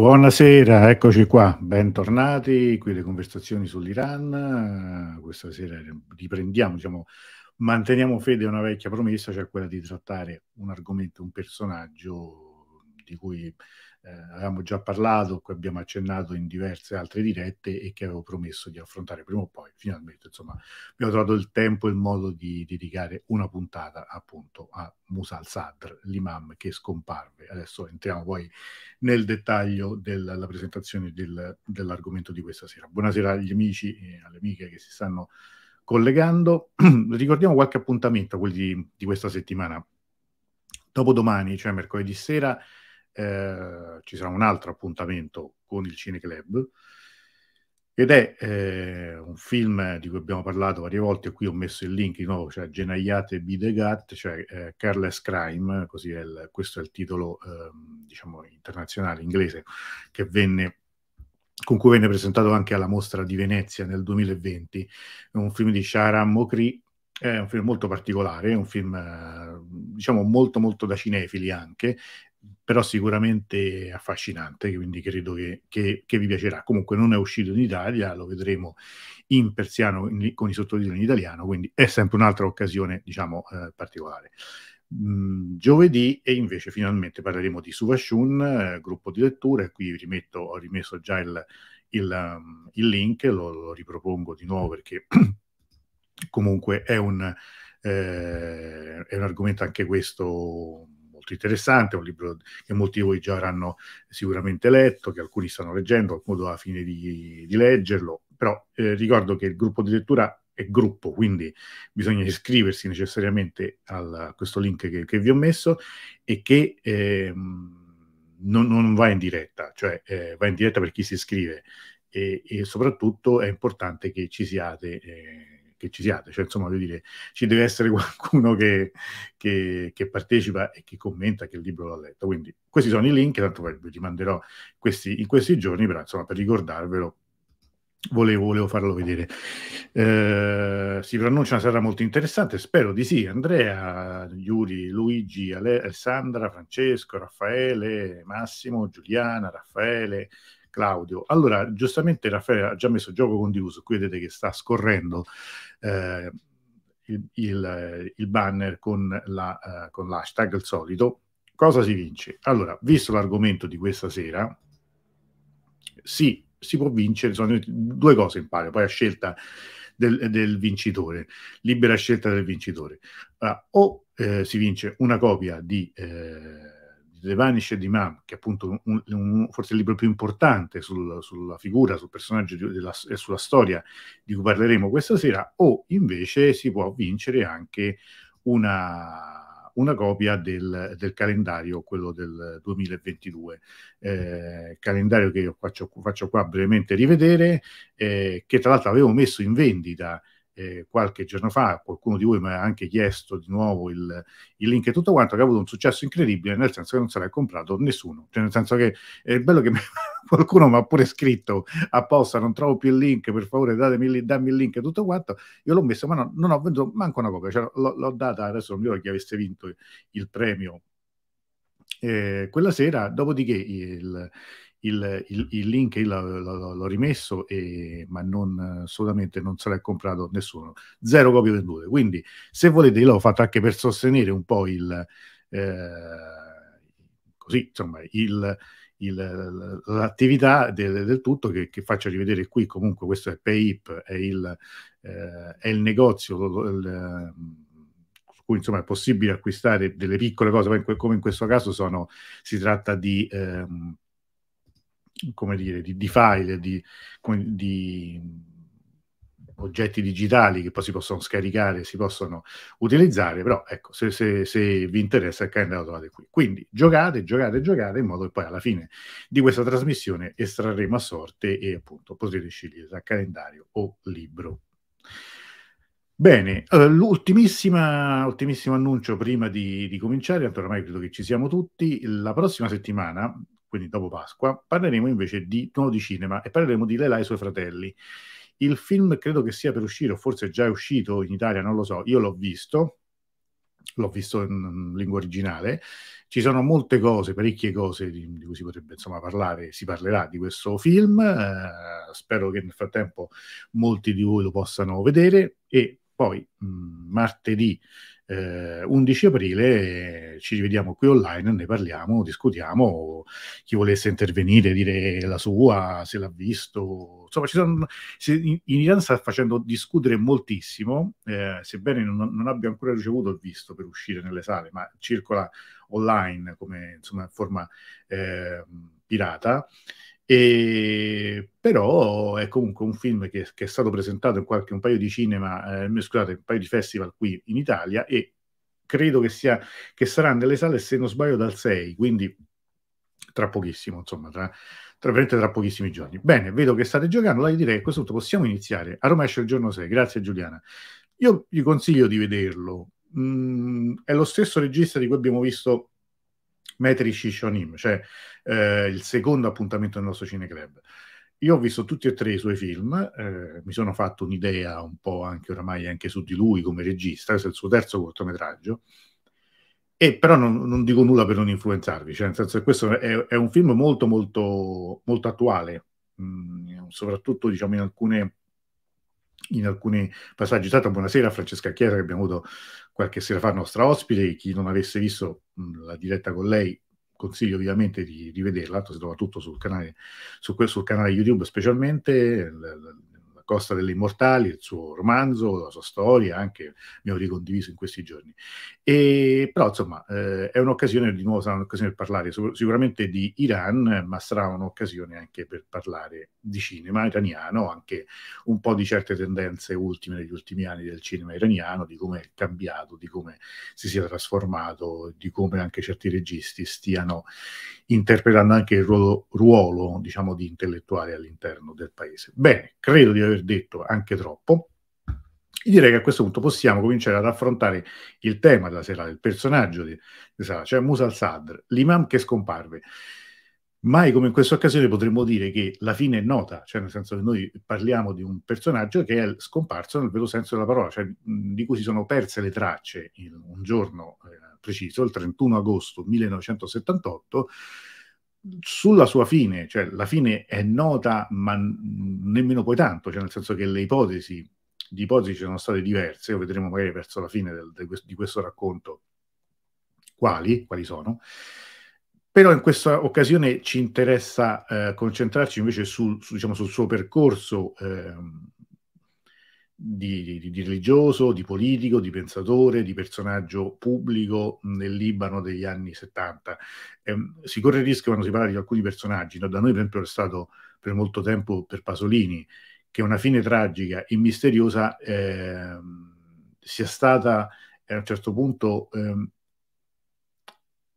Buonasera, eccoci qua, bentornati qui le conversazioni sull'Iran. Questa sera riprendiamo, diciamo, manteniamo fede a una vecchia promessa, cioè quella di trattare un argomento, un personaggio di cui eh, avevamo già parlato, che abbiamo accennato in diverse altre dirette e che avevo promesso di affrontare prima o poi. Finalmente, insomma, abbiamo trovato il tempo e il modo di dedicare una puntata appunto a Musa al-Sadr, l'imam che scomparve. Adesso entriamo poi nel dettaglio della presentazione del, dell'argomento di questa sera. Buonasera agli amici e alle amiche che si stanno collegando. Ricordiamo qualche appuntamento, quelli di, di questa settimana. Dopodomani, cioè mercoledì sera, eh, ci sarà un altro appuntamento con il Cineclub ed è eh, un film di cui abbiamo parlato varie volte, qui ho messo il link di nuovo, cioè Genaiate Bidegat, cioè eh, Careless Crime, così è il, questo è il titolo eh, diciamo internazionale inglese che venne con cui venne presentato anche alla mostra di Venezia nel 2020, è un film di Shara Mokri, è un film molto particolare, è un film eh, diciamo molto molto da cinefili anche, però sicuramente affascinante, quindi credo che, che, che, vi piacerà. Comunque non è uscito in Italia, lo vedremo in persiano in, con i sottotitoli in italiano, quindi è sempre un'altra occasione, diciamo, eh, particolare. Mm, giovedì e invece finalmente parleremo di Suvashun, eh, gruppo di letture, qui rimetto, ho rimesso già il, il, um, il link, lo, lo, ripropongo di nuovo perché comunque è un, eh, è un argomento anche questo molto interessante, un libro che molti di voi già avranno sicuramente letto, che alcuni stanno leggendo, qualcuno alla fine di, di leggerlo, però eh, ricordo che il gruppo di lettura è gruppo, quindi bisogna iscriversi necessariamente al, a questo link che, che, vi ho messo e che eh, non, non, va in diretta, cioè eh, va in diretta per chi si iscrive e, e soprattutto è importante che ci siate eh, che ci siate, cioè insomma, voglio dire, ci deve essere qualcuno che, che, che partecipa e che commenta che il libro l'ha letto. Quindi questi sono i link, tanto poi vi manderò questi, in questi giorni, però insomma, per ricordarvelo Volevo, volevo, farlo vedere. Eh, si pronuncia una serata molto interessante, spero di sì. Andrea, Yuri, Luigi, Ale, Alessandra, Francesco, Raffaele, Massimo, Giuliana, Raffaele, Claudio. Allora, giustamente Raffaele ha già messo gioco condiviso, qui vedete che sta scorrendo eh, il, il, il, banner con, la, eh, con l'hashtag, il solito. Cosa si vince? Allora, visto l'argomento di questa sera, sì, si può vincere, sono due cose in palio, poi a scelta del, del, vincitore, libera scelta del vincitore. Allora, ah, o eh, si vince una copia di... Eh, The Vanish e di Mam, che è appunto un, un, forse il libro più importante sul, sulla figura, sul personaggio di, della, e sulla storia di cui parleremo questa sera, o invece si può vincere anche una, una copia del, del, calendario, quello del 2022, eh, calendario che io faccio, faccio qua brevemente rivedere, eh, che tra l'altro avevo messo in vendita eh, qualche giorno fa, qualcuno di voi mi ha anche chiesto di nuovo il, il, link e tutto quanto, che ha avuto un successo incredibile, nel senso che non sarà comprato nessuno. Cioè, nel senso che è bello che qualcuno mi ha pure scritto apposta, non trovo più il link, per favore datemi, dammi il link e tutto quanto. Io l'ho messo, ma no, non ho venduto manco una copia. Cioè, l'ho, l'ho, data, adesso non mi ricordo chi avesse vinto il premio eh, quella sera, dopodiché il, il, il, il link l'ho rimesso, e, ma non, assolutamente non sarà comprato nessuno. Zero copie vendute. Quindi, se volete, io l'ho fatto anche per sostenere un po' il... Eh, così, insomma, il l'attività del, del, tutto che, che, faccio rivedere qui comunque questo è PayIP è il, eh, è il negozio il, su cui insomma è possibile acquistare delle piccole cose come in questo caso sono, si tratta di ehm, come dire, di, di file, di, di, oggetti digitali che poi si possono scaricare, si possono utilizzare, però ecco, se, se, se vi interessa il calendario lo trovate qui. Quindi giocate, giocate, giocate in modo che poi alla fine di questa trasmissione estrarremo a sorte e appunto potrete scegliere tra calendario o libro. Bene, eh, l'ultimissimo annuncio prima di, di cominciare, tanto ormai credo che ci siamo tutti, la prossima settimana quindi dopo Pasqua, parleremo invece di nuovo di cinema e parleremo di Lela e i suoi fratelli. Il film credo che sia per uscire, o forse già è uscito in Italia, non lo so, io l'ho visto, l'ho visto in lingua originale. Ci sono molte cose, parecchie cose di, di cui si potrebbe insomma, parlare, si parlerà di questo film. Eh, spero che nel frattempo molti di voi lo possano vedere e poi mh, mm, martedì eh, 11 aprile eh, ci rivediamo qui online, ne parliamo, discutiamo, chi volesse intervenire, dire la sua, se l'ha visto. Insomma, sono, in, in Iran sta facendo discutere moltissimo, eh, sebbene non, non, abbia ancora ricevuto il visto per uscire nelle sale, ma circola online come insomma, forma eh, pirata. E, però è comunque un film che, che è stato presentato in qualche, un paio di cinema, eh, eh, scusate, un paio di festival qui in Italia e credo che, sia, che sarà nelle sale, se non sbaglio, dal 6, quindi tra pochissimo, insomma, tra, tra, tra pochissimi giorni. Bene, vedo che state giocando, allora direi che a questo punto possiamo iniziare. A Roma esce il giorno 6, grazie Giuliana. Io vi consiglio di vederlo, mm, è lo stesso regista di cui abbiamo visto Metri Shishonim, cioè eh, il secondo appuntamento del nostro cineclub. Io ho visto tutti e tre i suoi film, eh, mi sono fatto un'idea un po' anche oramai anche su di lui come regista, questo è il suo terzo cortometraggio, e però non, non dico nulla per non influenzarvi, cioè nel senso che questo è, è un film molto molto, molto attuale, mh, mm, soprattutto diciamo in alcune in alcuni passaggi. Tanto buonasera a Francesca Chiesa che abbiamo avuto qualche sera fa nostra ospite, chi non avesse visto Mm, la diretta con lei, consiglio ovviamente di rivederla, si trova tutto sul canale, su questo, sul canale YouTube specialmente, l, l, Costa delle Immortali, il suo romanzo, la sua storia, anche abbiamo ricondiviso in questi giorni. E, però insomma eh, è un'occasione, di nuovo sarà un'occasione per parlare sicuramente di Iran, ma sarà un'occasione anche per parlare di cinema iraniano, anche un po' di certe tendenze ultime negli ultimi anni del cinema iraniano, di come è cambiato, di come si sia trasformato, di come anche certi registi stiano interpretando anche il ruolo, ruolo diciamo, di intellettuale all'interno del paese. Bene, credo di aver aver detto anche troppo. Io direi che a questo punto possiamo cominciare ad affrontare il tema della serata, il personaggio di, di Salah, cioè Musa al-Sadr, l'imam che scomparve. Mai come in questa occasione potremmo dire che la fine è nota, cioè nel senso che noi parliamo di un personaggio che è scomparso nel vero senso della parola, cioè di cui si sono perse le tracce in un giorno eh, preciso, il 31 agosto 1978 sulla sua fine, cioè la fine è nota, ma nemmeno poi tanto, cioè nel senso che le ipotesi, di ipotesi ci sono state diverse, lo vedremo magari verso la fine del, de, di questo racconto quali, quali sono, però in questa occasione ci interessa eh, concentrarci invece sul, su, diciamo, sul suo percorso eh, di, di, di, religioso, di politico, di pensatore, di personaggio pubblico nel Libano degli anni 70. Eh, si corre il rischio quando si parla di alcuni personaggi, no? da noi per esempio è stato per molto tempo per Pasolini, che una fine tragica e misteriosa eh, sia stata eh, a un certo punto eh,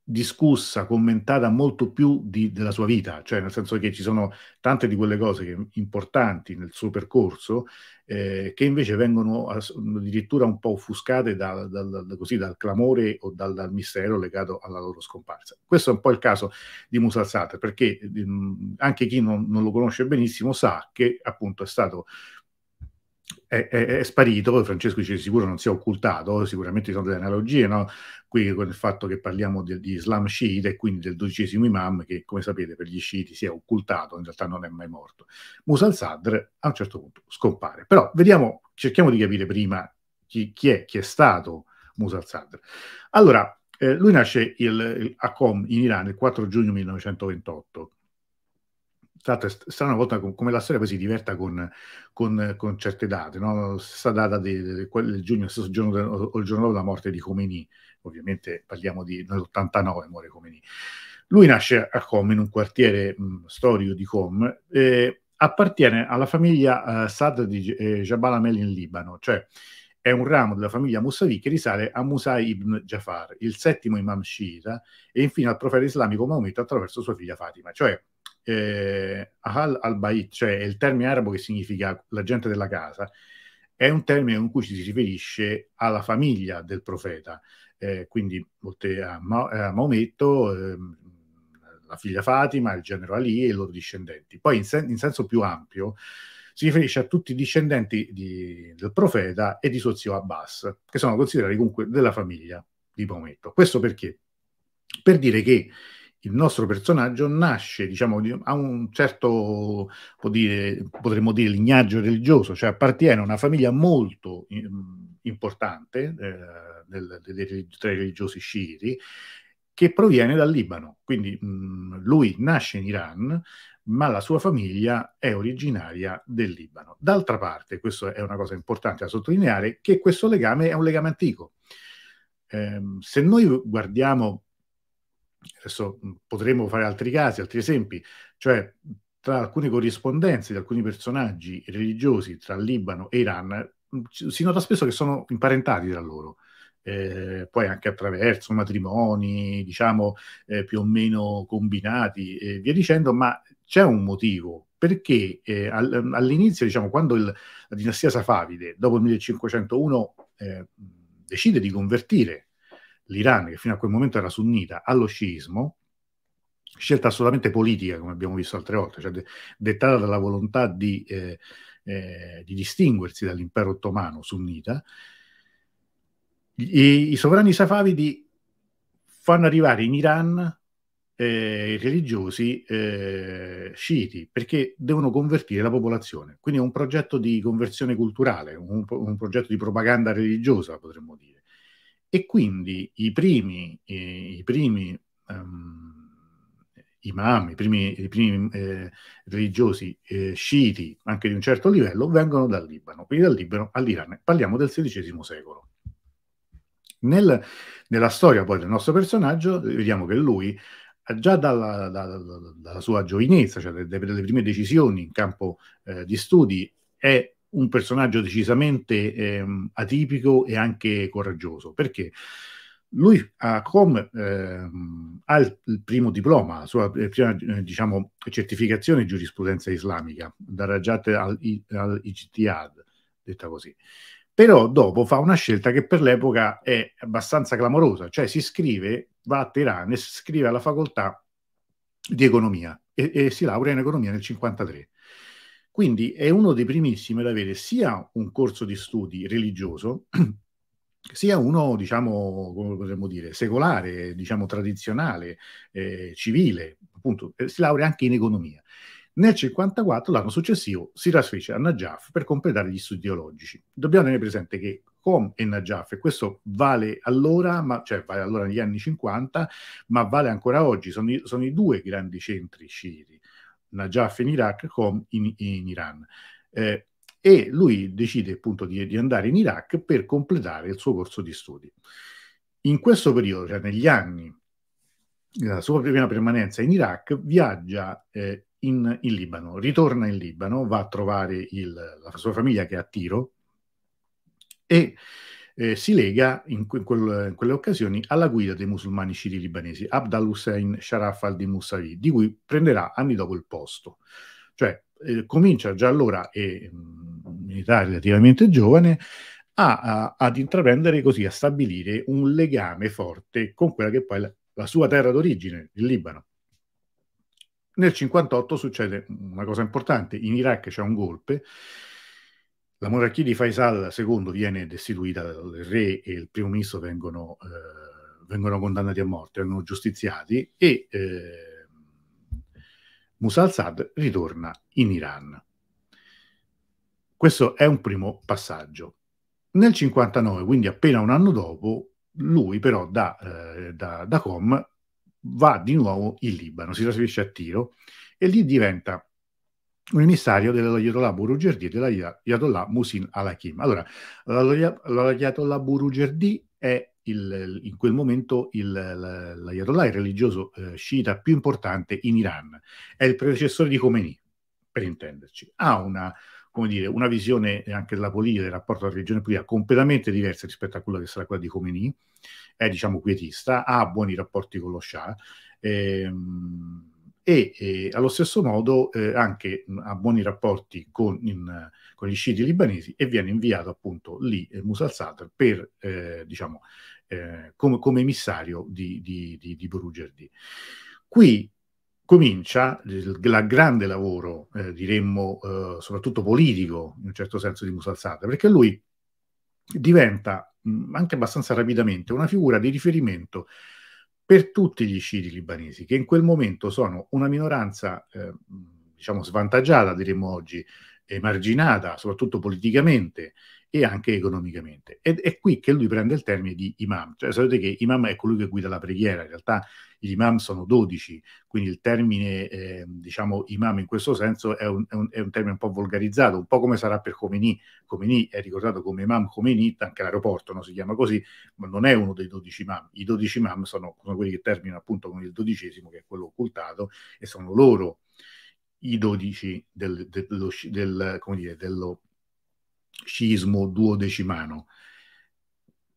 discussa, commentata molto più di, della sua vita, cioè nel senso che ci sono tante di quelle cose che, importanti nel suo percorso eh, che invece vengono addirittura un po' offuscate da, da, da, così, dal clamore o dal, dal, mistero legato alla loro scomparsa. Questo è un po' il caso di Musa Musalsate, perché mh, ehm, anche chi non, non lo conosce benissimo sa che appunto è stato è, è, è sparito, Francesco dice sicuro non si è occultato, sicuramente ci sono delle analogie, no? qui con il fatto che parliamo del, di Islam sciita e quindi del dodicesimo imam che come sapete per gli sciiti si è occultato, in realtà non è mai morto. Musa al-Sadr a un certo punto scompare, però vediamo, cerchiamo di capire prima chi, chi è, chi è stato Musa al-Sadr. Allora, eh, lui nasce il, il Acom in Iran il 4 giugno 1928 tra l'altro è strana volta come la storia poi si diverta con, con, con certe date, no? stessa data del, del giugno, stesso giorno o il giorno dopo la morte di Khomeini, ovviamente parliamo di nell'89 muore Khomeini. Lui nasce a Qom in un quartiere mh, storico di Qom, eh, appartiene alla famiglia eh, Sad di eh, Jabal Amel in Libano, cioè è un ramo della famiglia Musavi che risale a Musai ibn Jafar, il settimo imam sciita, e infine al profeta islamico Maometto attraverso sua figlia Fatima, cioè eh, Ahal al-Bait, cioè il termine arabo che significa la gente della casa, è un termine con cui ci si riferisce alla famiglia del profeta, eh, quindi a, Ma- a Maometto, eh, la figlia Fatima, il genero Ali e i loro discendenti. Poi in, sen- in senso più ampio si riferisce a tutti i discendenti di- del profeta e di suo zio Abbas, che sono considerati comunque della famiglia di Maometto. Questo perché? Per dire che il nostro personaggio nasce, diciamo, a un certo, dire, potremmo dire, lignaggio religioso, cioè appartiene a una famiglia molto mm, importante eh, tra i religiosi sciiti, che proviene dal Libano. Quindi mh, mm, lui nasce in Iran, ma la sua famiglia è originaria del Libano. D'altra parte, questo è una cosa importante da sottolineare, che questo legame è un legame antico. Eh, se noi guardiamo adesso potremmo fare altri casi, altri esempi, cioè tra alcune corrispondenze di alcuni personaggi religiosi tra Libano e Iran si nota spesso che sono imparentati tra loro. Eh, poi anche attraverso matrimoni, diciamo eh, più o meno combinati e via dicendo, ma c'è un motivo perché eh, all'inizio, diciamo, quando il, la dinastia Safavide dopo il 1501 eh, decide di convertire l'Iran, che fino a quel momento era sunnita, allo sciismo, scelta assolutamente politica, come abbiamo visto altre volte, cioè de- dettata dalla volontà di, eh, eh, di, distinguersi dall'impero ottomano sunnita, i, i sovrani safavidi fanno arrivare in Iran eh, religiosi eh, sciiti perché devono convertire la popolazione. Quindi è un progetto di conversione culturale, un, un progetto di propaganda religiosa, potremmo dire. E quindi i primi, i, i primi um, imam, i primi, i primi eh, religiosi eh, sciiti, anche di un certo livello, vengono dal Libano, quindi dal Libano all'Iran. Parliamo del XVI secolo. Nel, nella storia poi del nostro personaggio, vediamo che lui, già dalla, dalla, dalla sua giovinezza, cioè dalle, prime decisioni in campo eh, di studi, è un personaggio decisamente ehm, atipico e anche coraggioso. Perché? lui ha, come, eh, ha il primo diploma, la sua eh, prima eh, diciamo, certificazione in giurisprudenza islamica, da Rajat al-Ijtihad, detta così. Però dopo fa una scelta che per l'epoca è abbastanza clamorosa, cioè si iscrive, va a Teheran e si iscrive alla facoltà di economia e, e si laurea in economia nel 1953. Quindi è uno dei primissimi ad avere sia un corso di studi religioso, sia uno, diciamo, come potremmo dire, secolare, diciamo tradizionale, eh, civile, appunto, eh, si laurea anche in economia. Nel 1954, l'anno successivo, si trasfece a Najaf per completare gli studi teologici. Dobbiamo tenere presente che Com e Najaf, e questo vale allora, ma, cioè vale allora negli anni 50, ma vale ancora oggi, sono i, sono i due grandi centri sciiti. Najaf in Iraq com in, in Iran. Eh, e lui decide appunto di, di, andare in Iraq per completare il suo corso di studi. In questo periodo, cioè negli anni della sua prima permanenza in Iraq, viaggia eh, in, in, Libano, ritorna in Libano, va a trovare il, la sua famiglia che è a Tiro e eh, si lega in, que- in, quelle occasioni alla guida dei musulmani sciiti libanesi, Abd al-Hussein Sharaf al-Dimusavi, di cui prenderà anni dopo il posto. Cioè, eh, comincia già allora, e, un mm, militare relativamente giovane, a, a, ad intraprendere così, a stabilire un legame forte con quella che poi è la, la sua terra d'origine, il Libano. Nel 1958 succede una cosa importante, in Iraq c'è un golpe la monarchia di Faisal II viene destituita, il re e il primo ministro vengono, eh, vengono condannati a morte, vengono giustiziati e eh, Musa al-Sad ritorna in Iran. Questo è un primo passaggio. Nel 59, quindi appena un anno dopo, lui però da, eh, da, da Com va di nuovo in Libano, si trasferisce a Tiro e lì diventa un emissario dell'Ayatollah Burujerdi e dell'Ayatollah Musin al-Hakim. Allora, l'Ayatollah Burujerdi è il, in quel momento il, l'Ayatollah, il religioso eh, sciita più importante in Iran. È il predecessore di Khomeini, per intenderci. Ha una, dire, una visione anche della politica, del rapporto alla religione politica completamente diversa rispetto a quella che sarà quella di Khomeini. È, diciamo, quietista, ha buoni rapporti con lo Shah. Ehm, e eh, allo stesso modo eh, anche mh, ha buoni rapporti con, in, con, gli sciiti libanesi e viene inviato appunto lì eh, Musa al-Sadr per, eh, diciamo, eh, com- come emissario di, di, di, di Borugerdi. Qui comincia il la grande lavoro, eh, diremmo, soprattutto politico, in un certo senso, di Musa al-Sadr, perché lui diventa mh, anche abbastanza rapidamente una figura di riferimento per tutti gli sciiti libanesi, che in quel momento sono una minoranza, eh, diciamo, svantaggiata, diremmo oggi, emarginata, soprattutto politicamente, e anche economicamente. Ed è qui che lui prende il termine di imam. Cioè, sapete che imam è colui che guida la preghiera, in realtà gli imam sono 12, quindi il termine, eh, diciamo, imam in questo senso è un, è, un, è un, termine un po' volgarizzato, un po' come sarà per Khomeini. Khomeini è ricordato come imam Khomeini, anche l'aeroporto no? si chiama così, ma non è uno dei 12 imam. I 12 imam sono, sono quelli che terminano appunto con il dodicesimo, che è quello occultato, e sono loro i 12 del, del, del, dire, dello scismo duodecimano.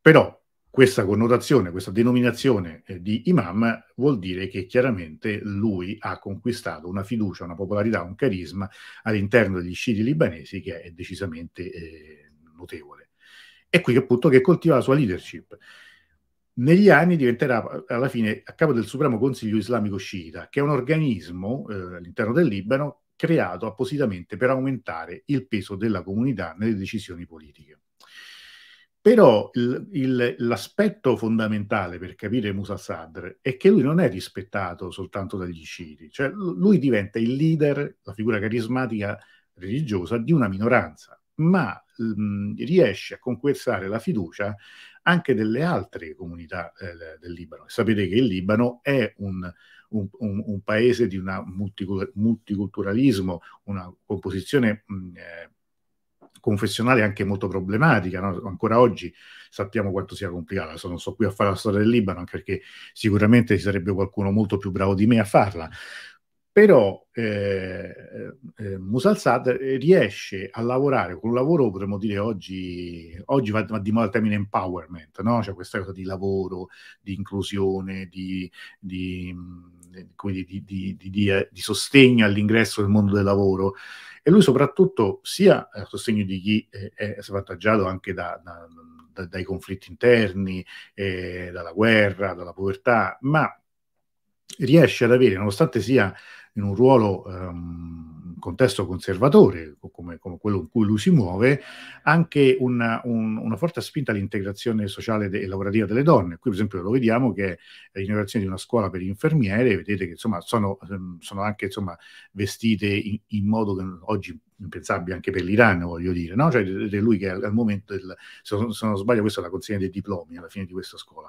Però questa connotazione, questa denominazione eh, di imam vuol dire che chiaramente lui ha conquistato una fiducia, una popolarità, un carisma all'interno degli sciiti libanesi che è decisamente eh, notevole. E qui appunto che coltiva la sua leadership. Negli anni diventerà eh, alla fine a capo del Supremo Consiglio Islamico Sciita, che è un organismo eh, all'interno del Libano creato appositamente per aumentare il peso della comunità nelle decisioni politiche. Però l'aspetto fondamentale per capire Musa Sadr è che lui non è rispettato soltanto dagli sciiti, cioè lui diventa il leader, la figura carismatica religiosa di una minoranza, ma mh, mm, riesce a conquistare la fiducia anche delle altre comunità eh, del Libano. Sapete che il Libano è un, un, un, un paese di un multiculturalismo, una composizione mm, eh, confessionale anche molto problematica, no? ancora oggi sappiamo quanto sia complicata, adesso non sto qui a fare la storia del Libano, anche perché sicuramente ci sarebbe qualcuno molto più bravo di me a farla, però eh, eh, Musal Sad riesce a lavorare con un lavoro, potremmo dire oggi, oggi va, va di moda il termine empowerment, no? cioè questa cosa di lavoro, di inclusione, di, di mm, eh, di, di, eh, di sostegno all'ingresso nel mondo del lavoro e lui soprattutto sia a sostegno di chi eh, è svantaggiato anche da, da, da, dai conflitti interni, eh, dalla guerra, dalla povertà, ma riesce ad avere, nonostante sia in un ruolo ehm, contesto conservatore come, come, quello in cui lui si muove, anche una, un, una forte spinta all'integrazione sociale e lavorativa delle donne. Qui per esempio lo vediamo che è l'inaugurazione di una scuola per infermiere, vedete che insomma sono, ehm, sono anche insomma, vestite in, in modo che oggi impensabile anche per l'Iran, voglio dire, no? Cioè, è lui che al momento, del, se, non, se non sbaglio, questa è la consegna dei diplomi alla fine di questa scuola.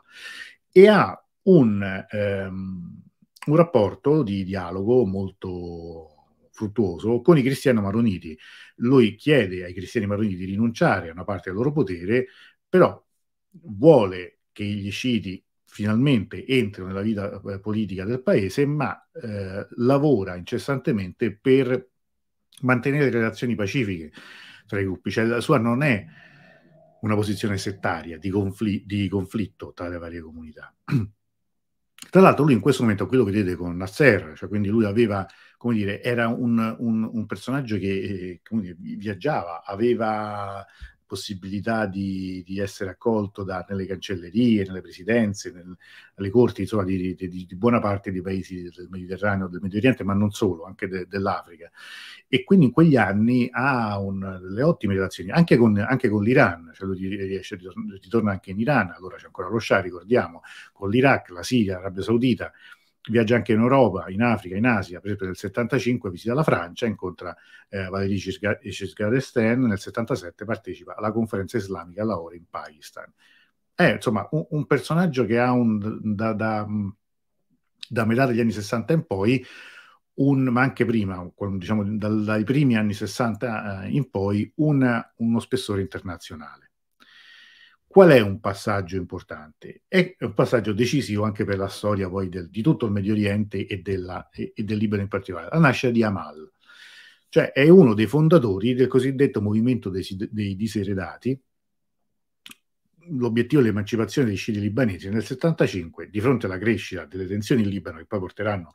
E ha un, ehm, un rapporto di dialogo molto fruttuoso con i cristiani maroniti. Lui chiede ai cristiani maroniti di rinunciare a una parte del loro potere, però vuole che gli sciiti finalmente entrino nella vita eh, politica del paese, ma eh, lavora incessantemente per mantenere relazioni pacifiche tra i gruppi. Cioè la sua non è una posizione settaria di, confl- di conflitto tra le varie comunità. Tra l'altro lui in questo momento è quello che vede con Nasser, cioè quindi lui aveva, come dire, era un, un, un personaggio che eh, dire, viaggiava, aveva possibilità di, di essere accolto da, nelle cancellerie, nelle presidenze, nel, alle corti insomma, di, di, di, buona parte dei paesi del Mediterraneo, del Medio Oriente, ma non solo, anche de, dell'Africa. E quindi in quegli anni ha un, delle ottime relazioni, anche con, anche con l'Iran, cioè lui riesce, ritorna anche in Iran, allora c'è ancora lo Shah, ricordiamo, con l'Iraq, la Siria, l'Arabia Saudita viaggia anche in Europa, in Africa, in Asia, per esempio nel 75 visita la Francia, incontra eh, Valéry Giscard d'Estaing, nel 77 partecipa alla conferenza islamica a Lahore in Pakistan. È insomma un, un personaggio che ha un, da, da, da, metà degli anni 60 in poi, un, ma anche prima, diciamo dal, dai primi anni 60 eh, in poi, una, uno spessore internazionale. Qual è un passaggio importante? È un passaggio decisivo anche per la storia poi del, di tutto il Medio Oriente e, della, e, e, del Libano in particolare, la nascita di Amal, cioè è uno dei fondatori del cosiddetto movimento dei, dei diseredati, l'obiettivo dell'emancipazione dei sciiti libanesi nel 75, di fronte alla crescita delle tensioni in Libano che poi porteranno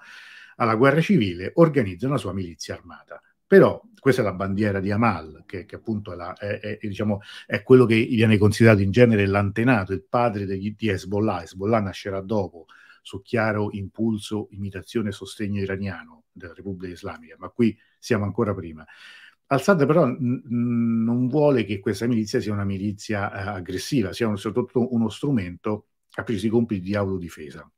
alla guerra civile, organizza una sua milizia armata. Però questa è la bandiera di Amal, che, che appunto è, la, è, è, diciamo, è, quello che viene considerato in genere l'antenato, il padre degli, di Hezbollah. Hezbollah nascerà dopo, su chiaro impulso, imitazione e sostegno iraniano della Repubblica Islamica, ma qui siamo ancora prima. Al-Assad però n- non vuole che questa milizia sia una milizia eh, aggressiva, sia un, soprattutto uno strumento a presi compiti di autodifesa.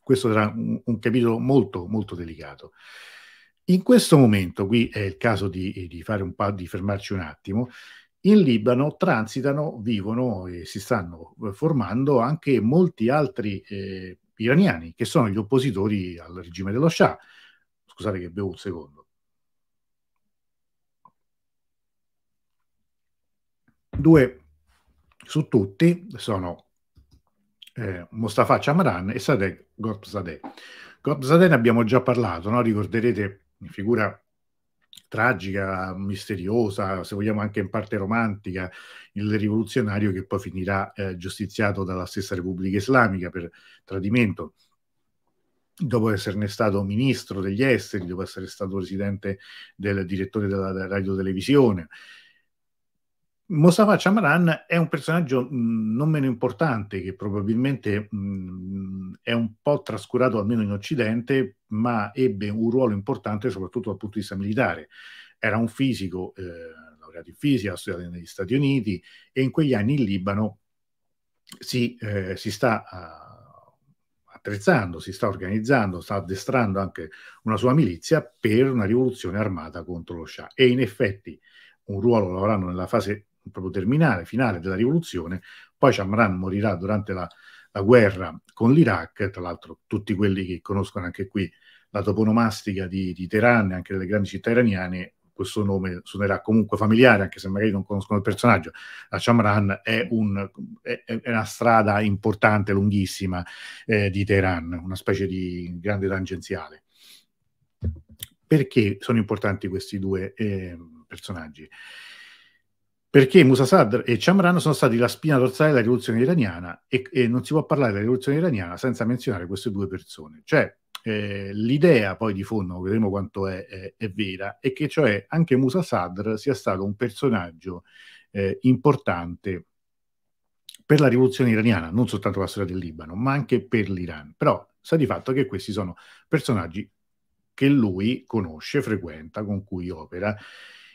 Questo sarà un, un capitolo molto, molto delicato. In questo momento, qui è il caso di, eh, di, un pa- di fermarci un attimo, in Libano transitano, vivono e si stanno eh, formando anche molti altri eh, iraniani che sono gli oppositori al regime dello Shah. Scusate che bevo un secondo. Due su tutti sono eh, Mostafa Chamran e Sadegh Gopzadeh. Gopzadeh ne abbiamo già parlato, no? ricorderete figura tragica, misteriosa, se vogliamo anche in parte romantica, il rivoluzionario che poi finirà eh, giustiziato dalla stessa Repubblica Islamica per tradimento. Dopo esserne stato ministro degli esteri, dopo essere stato presidente del direttore della, della radiotelevisione, Mustafa Chamran è un personaggio mm, non meno importante che probabilmente mh, mm, è un po' trascurato almeno in Occidente, ma ebbe un ruolo importante soprattutto dal punto di vista militare. Era un fisico, eh, laureato in fisica, studiato negli Stati Uniti e in quegli anni in Libano si, eh, si sta uh, attrezzando, si sta organizzando, sta addestrando anche una sua milizia per una rivoluzione armata contro lo Shah. E in effetti un ruolo lo avranno nella fase proprio terminale, finale della rivoluzione. Poi Chamran morirà durante la, la guerra con l'Iraq, tra l'altro tutti quelli che conoscono anche qui la toponomastica di, di Teheran e anche delle grandi città iraniane, questo nome suonerà comunque familiare, anche se magari non conoscono il personaggio. La Chamran è, un, è, è una strada importante, lunghissima eh, di Teheran, una specie di grande tangenziale. Perché sono importanti questi due eh, personaggi? perché Musa Sadr e Chamran sono stati la spina dorsale della rivoluzione iraniana e, e, non si può parlare della rivoluzione iraniana senza menzionare queste due persone. Cioè, eh, l'idea poi di fondo, vedremo quanto è, è, è, vera, è che cioè anche Musa Sadr sia stato un personaggio eh, importante per la rivoluzione iraniana, non soltanto per la storia del Libano, ma anche per l'Iran. Però sa di fatto che questi sono personaggi che lui conosce, frequenta, con cui opera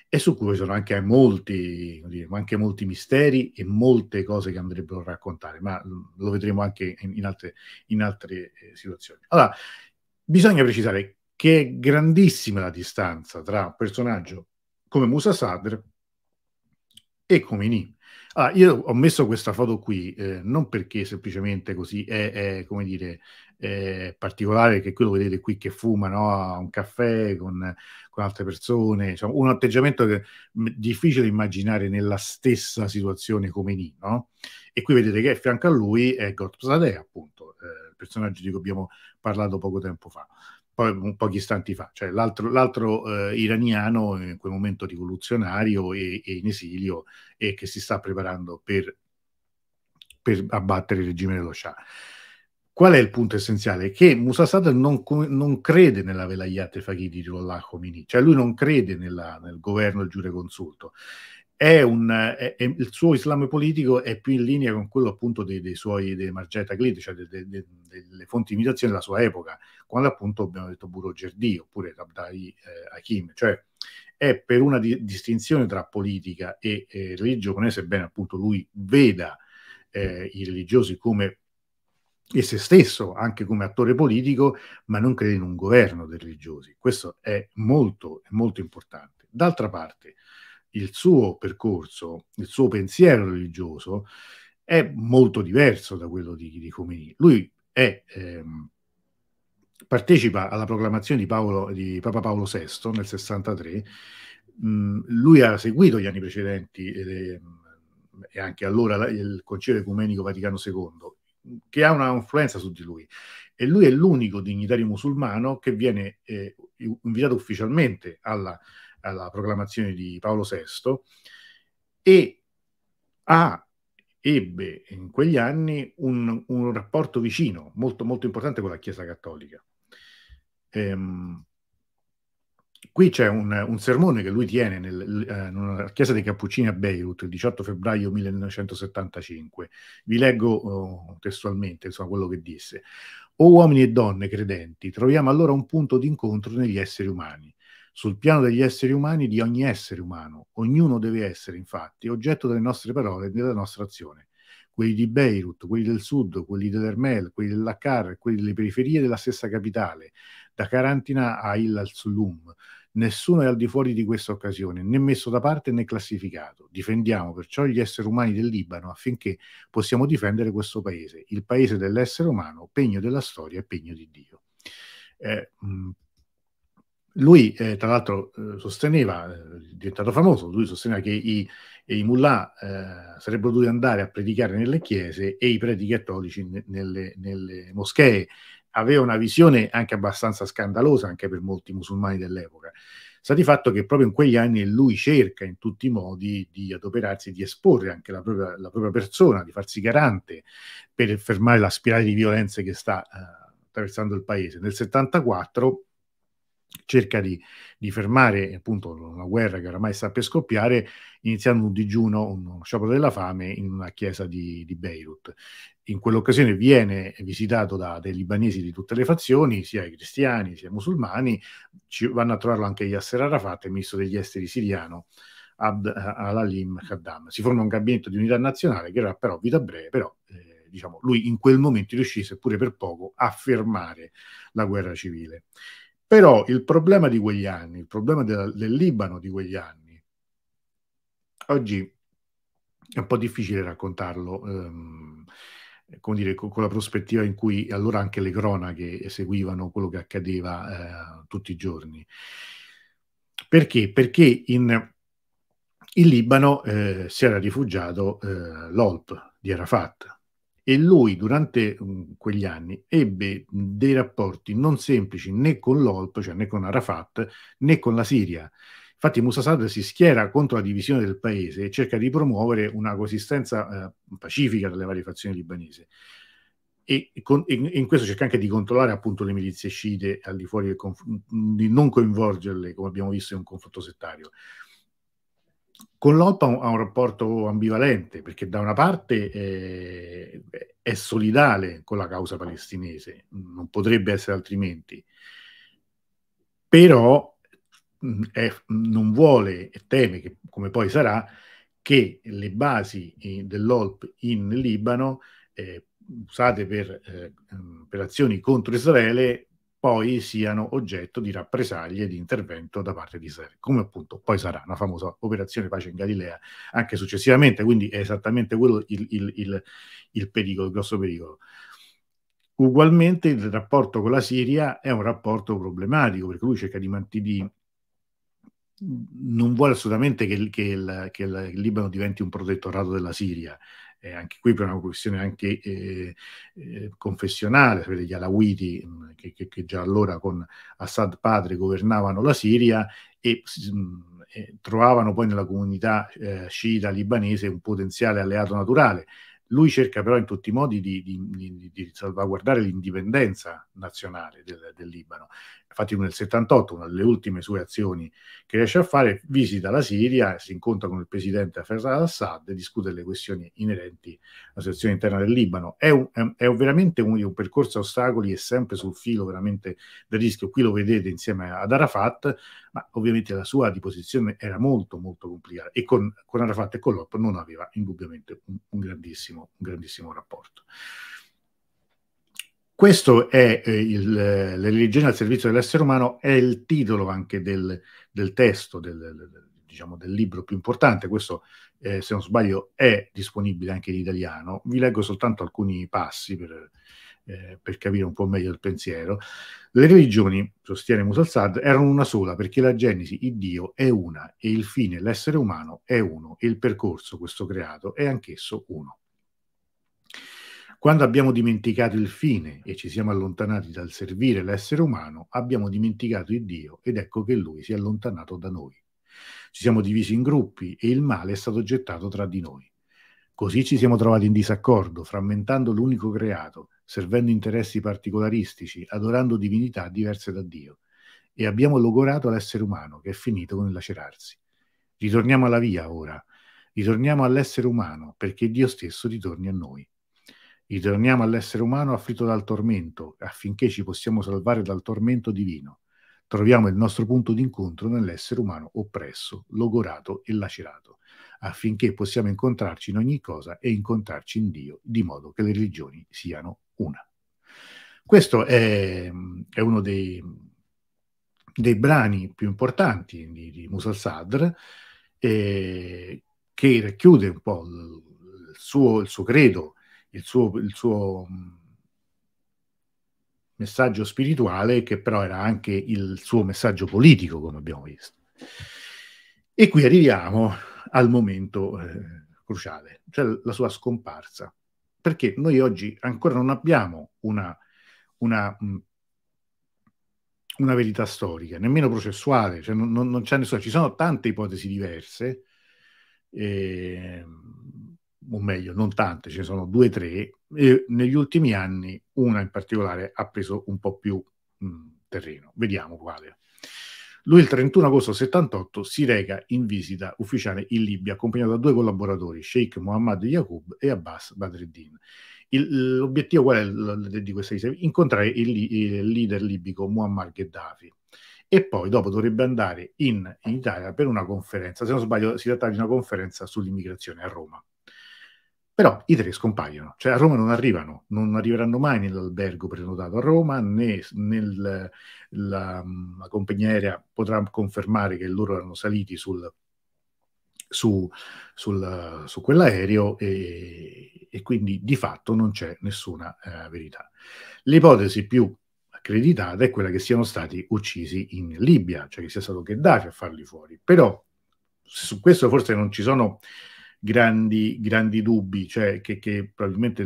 e su cui sono anche molti, anche molti misteri e molte cose che andrebbero a raccontare, ma lo vedremo anche in, altre, in altre eh, situazioni. Allora, bisogna precisare che è grandissima la distanza tra un personaggio come Musa Sadr e Khomeini. Allora, io ho messo questa foto qui eh, non perché semplicemente così è, è come dire, eh, particolare che quello vedete qui che fuma no? a un caffè con, con altre persone, diciamo, un atteggiamento che è mm, difficile immaginare nella stessa situazione come Nino. E qui vedete che a fianco a lui è Gorpsadeh, appunto, eh, il personaggio di cui abbiamo parlato poco tempo fa poi, pochi istanti fa, cioè l'altro, l'altro eh, iraniano in quel momento rivoluzionario e, e, in esilio e che si sta preparando per, per abbattere il regime dello Shah. Qual è il punto essenziale? Che Musa Sadr non, non, crede nella velayat e faghidi di Rollah Khomeini, cioè lui non crede nella, nel governo del giureconsulto. È un, è, è, il suo islam politico è più in linea con quello appunto dei, dei suoi dei Margetta Glit, cioè de, de, de, delle fonti di imitazione della sua epoca, quando appunto abbiamo detto Buro Gerdì oppure Rabdai eh, Hakim, cioè è per una di, distinzione tra politica e eh, religione, sebbene appunto lui veda eh, i religiosi come e se stesso anche come attore politico, ma non crede in un governo dei religiosi. Questo è molto, molto importante. D'altra parte, il suo percorso, il suo pensiero religioso è molto diverso da quello di, di Khomeini. Lui è, ehm, partecipa alla proclamazione di, Paolo, di, Papa Paolo VI nel 63. Mm, lui ha seguito gli anni precedenti. Ed, eh, e anche allora il Concilio Ecumenico Vaticano II che ha una influenza su di lui. E lui è l'unico dignitario musulmano che viene eh, invitato ufficialmente alla, alla proclamazione di Paolo VI e ha ebbe in quegli anni un, un, rapporto vicino, molto, molto importante con la Chiesa Cattolica. Ehm, qui c'è un, un, sermone che lui tiene nel, eh, nella chiesa dei Cappuccini a Beirut il 18 febbraio 1975. Vi leggo oh, testualmente insomma, quello che disse. O uomini e donne credenti, troviamo allora un punto d'incontro negli esseri umani. Sul piano degli esseri umani, di ogni essere umano, ognuno deve essere infatti oggetto delle nostre parole e della nostra azione quelli di Beirut, quelli del sud, quelli dell'Ermel, quelli dell'Akkar, quelli delle periferie della stessa capitale, da Carantina a Il al-Sulum. Nessuno è al di fuori di questa occasione, né messo da parte né classificato. Difendiamo perciò gli esseri umani del Libano affinché possiamo difendere questo paese, il paese dell'essere umano, pegno della storia e pegno di Dio. Eh, mm, lui, eh, tra l'altro, eh, sosteneva, eh, è diventato famoso, lui sosteneva che i, e i mullah eh, sarebbero dovuti andare a predicare nelle chiese e i preti cattolici nelle, nelle moschee. Aveva una visione anche abbastanza scandalosa anche per molti musulmani dell'epoca. Sta di fatto che proprio in quegli anni lui cerca in tutti i modi di adoperarsi, di esporre anche la propria, la propria persona, di farsi garante per fermare la spirale di violenze che sta eh, attraversando il paese. Nel 74 cerca di, di, fermare appunto la guerra che oramai sta per scoppiare, iniziando un digiuno, uno sciopero della fame in una chiesa di, di Beirut. In quell'occasione viene visitato da dei libanesi di tutte le fazioni, sia i cristiani sia i musulmani, ci, vanno a trovarlo anche Yasser Arafat, il ministro degli esteri siriano. Abd al-Alim Khaddam. Si forma un gabinetto di unità nazionale che era però vita breve, però eh, diciamo, lui in quel momento riuscì, seppure per poco, a fermare la guerra civile. Però il problema di quegli anni, il problema del, del Libano di quegli anni, oggi è un po' difficile raccontarlo, ehm, come dire, con, con, la prospettiva in cui allora anche le cronache seguivano quello che accadeva eh, tutti i giorni. Perché? Perché in, in Libano eh, si era rifugiato eh, l'OLP di Arafat, e lui durante mh, quegli anni ebbe dei rapporti non semplici né con l'OLP, cioè né con Arafat, né con la Siria. Infatti Musa Assad si schiera contro la divisione del paese e cerca di promuovere una coesistenza eh, pacifica tra le varie fazioni libanesi. E, in questo cerca anche di controllare appunto le milizie sciite al di fuori del conflitto, di non coinvolgerle, come abbiamo visto, in un conflitto settario con l'OPA ha un rapporto ambivalente, perché da una parte eh, è solidale con la causa palestinese, non potrebbe essere altrimenti, però mm, è, non vuole e teme, che, come poi sarà, che le basi eh, dell'OLP in Libano, eh, usate per, eh, mm, per azioni contro Israele, poi siano oggetto di rappresaglie e di intervento da parte di Israele, come appunto poi sarà una famosa operazione pace in Galilea anche successivamente, quindi è esattamente quello il, il, il, il pericolo, il grosso pericolo. Ugualmente il rapporto con la Siria è un rapporto problematico, perché lui cerca di, di non vuole assolutamente che, che, il, che, il, Libano diventi un protettorato della Siria, eh, anche qui per una questione anche eh, eh, confessionale, sapete gli alawiti mm, che, che, che, già allora con Assad padre governavano la Siria e, mh, mm, e trovavano poi nella comunità eh, sciita libanese un potenziale alleato naturale. Lui cerca però in tutti i modi di, di, di, di salvaguardare l'indipendenza nazionale del, del Libano infatti nel 78, una delle ultime sue azioni che riesce a fare, visita la Siria, si incontra con il presidente Hafez al-Assad e discute le questioni inerenti alla situazione interna del Libano. È, un, è, è veramente un, un, percorso a ostacoli e sempre sul filo veramente del rischio. Qui lo vedete insieme ad Arafat, ma ovviamente la sua di posizione era molto molto complicata e con, con Arafat e con l'OP non aveva indubbiamente un, un, grandissimo, un grandissimo rapporto. Questo è eh, il, eh, le religioni al servizio dell'essere umano, è il titolo anche del, del testo, del, del, diciamo, del libro più importante. Questo, eh, se non sbaglio, è disponibile anche in italiano. Vi leggo soltanto alcuni passi per, eh, per capire un po' meglio il pensiero. Le religioni, sostiene Sad, erano una sola perché la Genesi, il Dio, è una e il fine, l'essere umano, è uno e il percorso, questo creato, è anch'esso uno. Quando abbiamo dimenticato il fine e ci siamo allontanati dal servire l'essere umano, abbiamo dimenticato il Dio ed ecco che Lui si è allontanato da noi. Ci siamo divisi in gruppi e il male è stato gettato tra di noi. Così ci siamo trovati in disaccordo, frammentando l'unico creato, servendo interessi particolaristici, adorando divinità diverse da Dio. E abbiamo logorato l'essere umano, che è finito con il lacerarsi. Ritorniamo alla via ora, ritorniamo all'essere umano, perché Dio stesso ritorni a noi. Ritorniamo all'essere umano afflitto dal tormento, affinché ci possiamo salvare dal tormento divino. Troviamo il nostro punto d'incontro nell'essere umano oppresso, logorato e lacerato, affinché possiamo incontrarci in ogni cosa e incontrarci in Dio, di modo che le religioni siano una. Questo è, è uno dei, dei, brani più importanti di, di Musa al-Sadr, eh, che racchiude un po' il suo, il suo credo, il suo, il suo mm, messaggio spirituale, che però era anche il suo messaggio politico, come abbiamo visto. E qui arriviamo al momento eh, cruciale, cioè la sua scomparsa, perché noi oggi ancora non abbiamo una, una, mm, una verità storica, nemmeno processuale, cioè non, non c'è nessuna, ci sono tante ipotesi diverse. Eh, o meglio, non tante, ce ne sono due o tre, e negli ultimi anni una in particolare ha preso un po' più mh, terreno. Vediamo quale. Lui il 31 agosto 78 si reca in visita ufficiale in Libia accompagnato da due collaboratori, Sheikh Mohammed Yaqub e Abbas Badreddin. Il, l'obiettivo qual è di questa visita? Incontrare il, il, leader libico Muammar Gheddafi e poi dopo dovrebbe andare in, in Italia per una conferenza, se non sbaglio si tratta di una conferenza sull'immigrazione a Roma. Però i tre scompaiono, cioè a Roma non arrivano, non arriveranno mai nell'albergo prenotato a Roma, né la compagnia aerea potrà confermare che loro erano saliti sul, su, sul, su quell'aereo e, e, quindi di fatto non c'è nessuna eh, verità. L'ipotesi più accreditata è quella che siano stati uccisi in Libia, cioè che sia stato Gheddafi a farli fuori, però su questo forse non ci sono grandi, grandi dubbi, cioè che, che probabilmente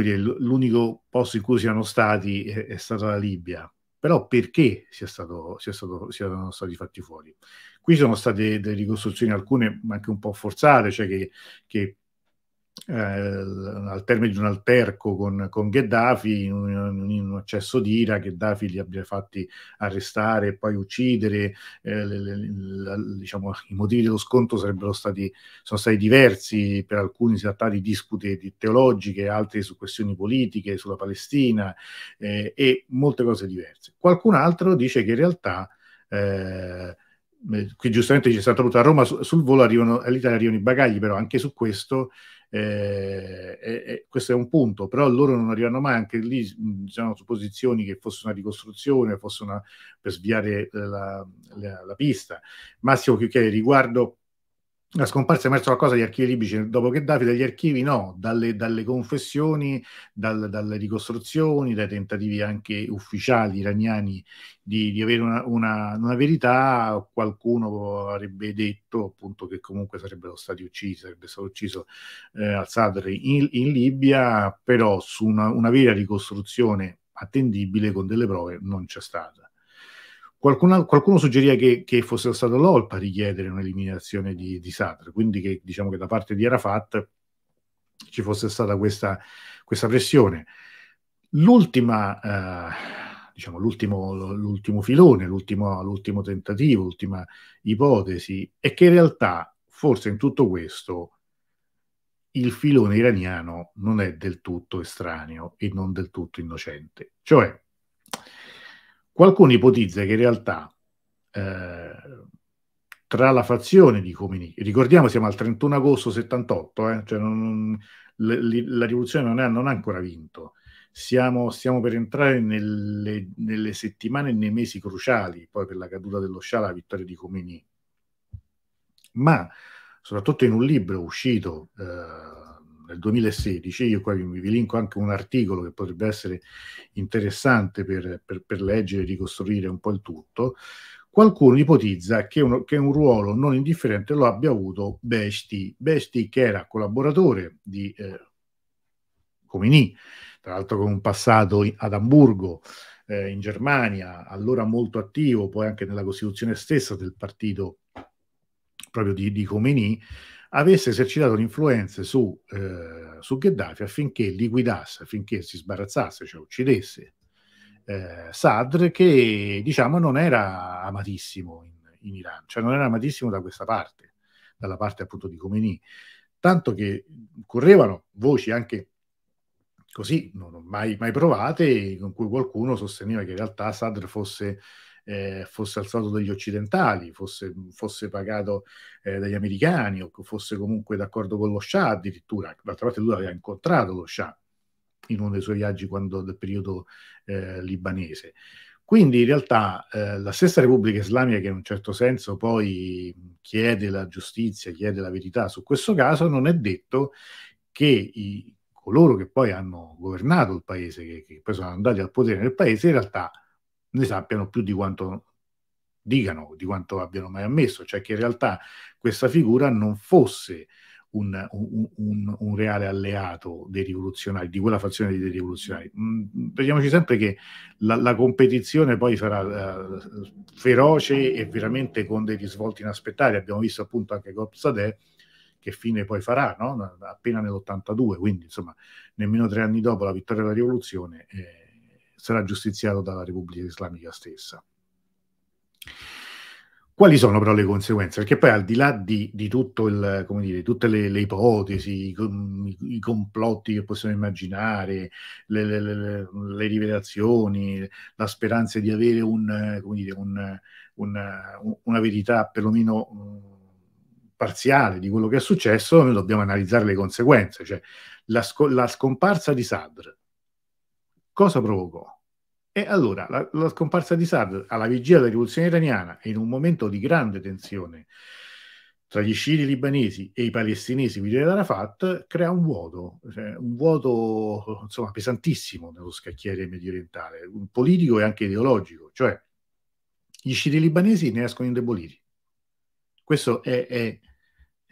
l'unico posto in cui siano stati è, è, stata la Libia. Però perché sia stato, sia stato, siano stati fatti fuori? Qui sono state delle ricostruzioni, alcune anche un po' forzate, cioè che, che eh, al termine di un alterco con, con Gheddafi, in un, in un, accesso di ira, Gheddafi li abbia fatti arrestare e poi uccidere. Eh, le, le, le, diciamo, I motivi dello scontro sarebbero stati, sono stati diversi, per alcuni si tratta di dispute teologiche, altri su questioni politiche, sulla Palestina eh, e molte cose diverse. Qualcun altro dice che in realtà eh, qui giustamente c'è stata tutta a Roma sul volo arrivano, all'Italia arrivano i bagagli, però anche su questo eh, eh, questo è un punto, però loro non arrivano mai anche lì, diciamo, su posizioni che fosse una ricostruzione, fosse una, per sviare eh, la, la, la pista. Massimo Chiucchieri, riguardo la scomparsa è emersa qualcosa di archivi libici dopo che Gheddafi, dagli archivi no, dalle, dalle confessioni, dal, dalle ricostruzioni, dai tentativi anche ufficiali iraniani di, di avere una, una, una, verità, qualcuno avrebbe detto appunto che comunque sarebbero stati uccisi, sarebbe stato ucciso eh, al-Sadr in, in, Libia, però su una, una vera ricostruzione attendibile con delle prove non c'è stata. Qualcuna, qualcuno suggeriva che, che, fosse stato l'OLP a richiedere un'eliminazione di, di Sadr, quindi che, diciamo che da parte di Arafat ci fosse stata questa, questa pressione. L'ultima, eh, diciamo, l'ultimo, l'ultimo, filone, l'ultimo, l'ultimo tentativo, l'ultima ipotesi è che in realtà forse in tutto questo il filone iraniano non è del tutto estraneo e non del tutto innocente. Cioè, Qualcuno ipotizza che in realtà eh, tra la fazione di Comini, ricordiamo siamo al 31 agosto 78, eh, cioè non, la, la rivoluzione non, ha ancora vinto, siamo, stiamo per entrare nelle, nelle, settimane e nei mesi cruciali, poi per la caduta dello Sciala, la vittoria di Comini, Ma soprattutto in un libro uscito eh, nel 2016, io qua vi, linko anche un articolo che potrebbe essere interessante per, per, per leggere e ricostruire un po' il tutto, qualcuno ipotizza che, uno, che, un ruolo non indifferente lo abbia avuto Besti, Besti che era collaboratore di eh, Comini, tra l'altro con un passato ad Amburgo, eh, in Germania, allora molto attivo, poi anche nella costituzione stessa del partito proprio di, di Comini, avesse esercitato un'influenza su, eh, su Gheddafi affinché liquidasse, affinché si sbarazzasse, cioè uccidesse eh, Sadr, che diciamo non era amatissimo in, in, Iran, cioè non era amatissimo da questa parte, dalla parte appunto di Khomeini, tanto che correvano voci anche così, non mai, mai provate, con cui qualcuno sosteneva che in realtà Sadr fosse eh, fosse alzato dagli occidentali, fosse, fosse pagato eh, dagli americani o fosse comunque d'accordo con lo Shah addirittura. D'altra parte lui aveva incontrato lo Shah in uno dei suoi viaggi quando, del periodo eh, libanese. Quindi in realtà eh, la stessa Repubblica Islamica che in un certo senso poi chiede la giustizia, chiede la verità su questo caso, non è detto che i, coloro che poi hanno governato il paese, che, che, poi sono andati al potere nel paese, in realtà ne sappiano più di quanto dicano, di quanto abbiano mai ammesso, cioè che in realtà questa figura non fosse un, un, un, un reale alleato dei rivoluzionari, di quella fazione dei rivoluzionari. Mm, vediamoci sempre che la, la competizione poi sarà uh, feroce e veramente con dei risvolti inaspettati. Abbiamo visto appunto anche Gorb Sadeh che fine poi farà, no? appena nell'82, quindi insomma nemmeno tre anni dopo la vittoria della rivoluzione. Eh, sarà giustiziato dalla Repubblica Islamica stessa. Quali sono però le conseguenze? Perché poi al di là di, di il, come dire, tutte le, le ipotesi, i, i, complotti che possiamo immaginare, le, le, le, rivelazioni, la speranza di avere un, dire, un, un, una verità perlomeno parziale di quello che è successo, noi dobbiamo analizzare le conseguenze. Cioè, la, sco- la scomparsa di Sadr, cosa provocò? E allora la, la scomparsa di Saad alla vigilia della rivoluzione iraniana e in un momento di grande tensione tra gli sciiti libanesi e i palestinesi guidati da Arafat crea un vuoto, cioè un vuoto insomma, pesantissimo nello scacchiere medio orientale, politico e anche ideologico, cioè gli sciiti libanesi ne escono indeboliti. Questo è, è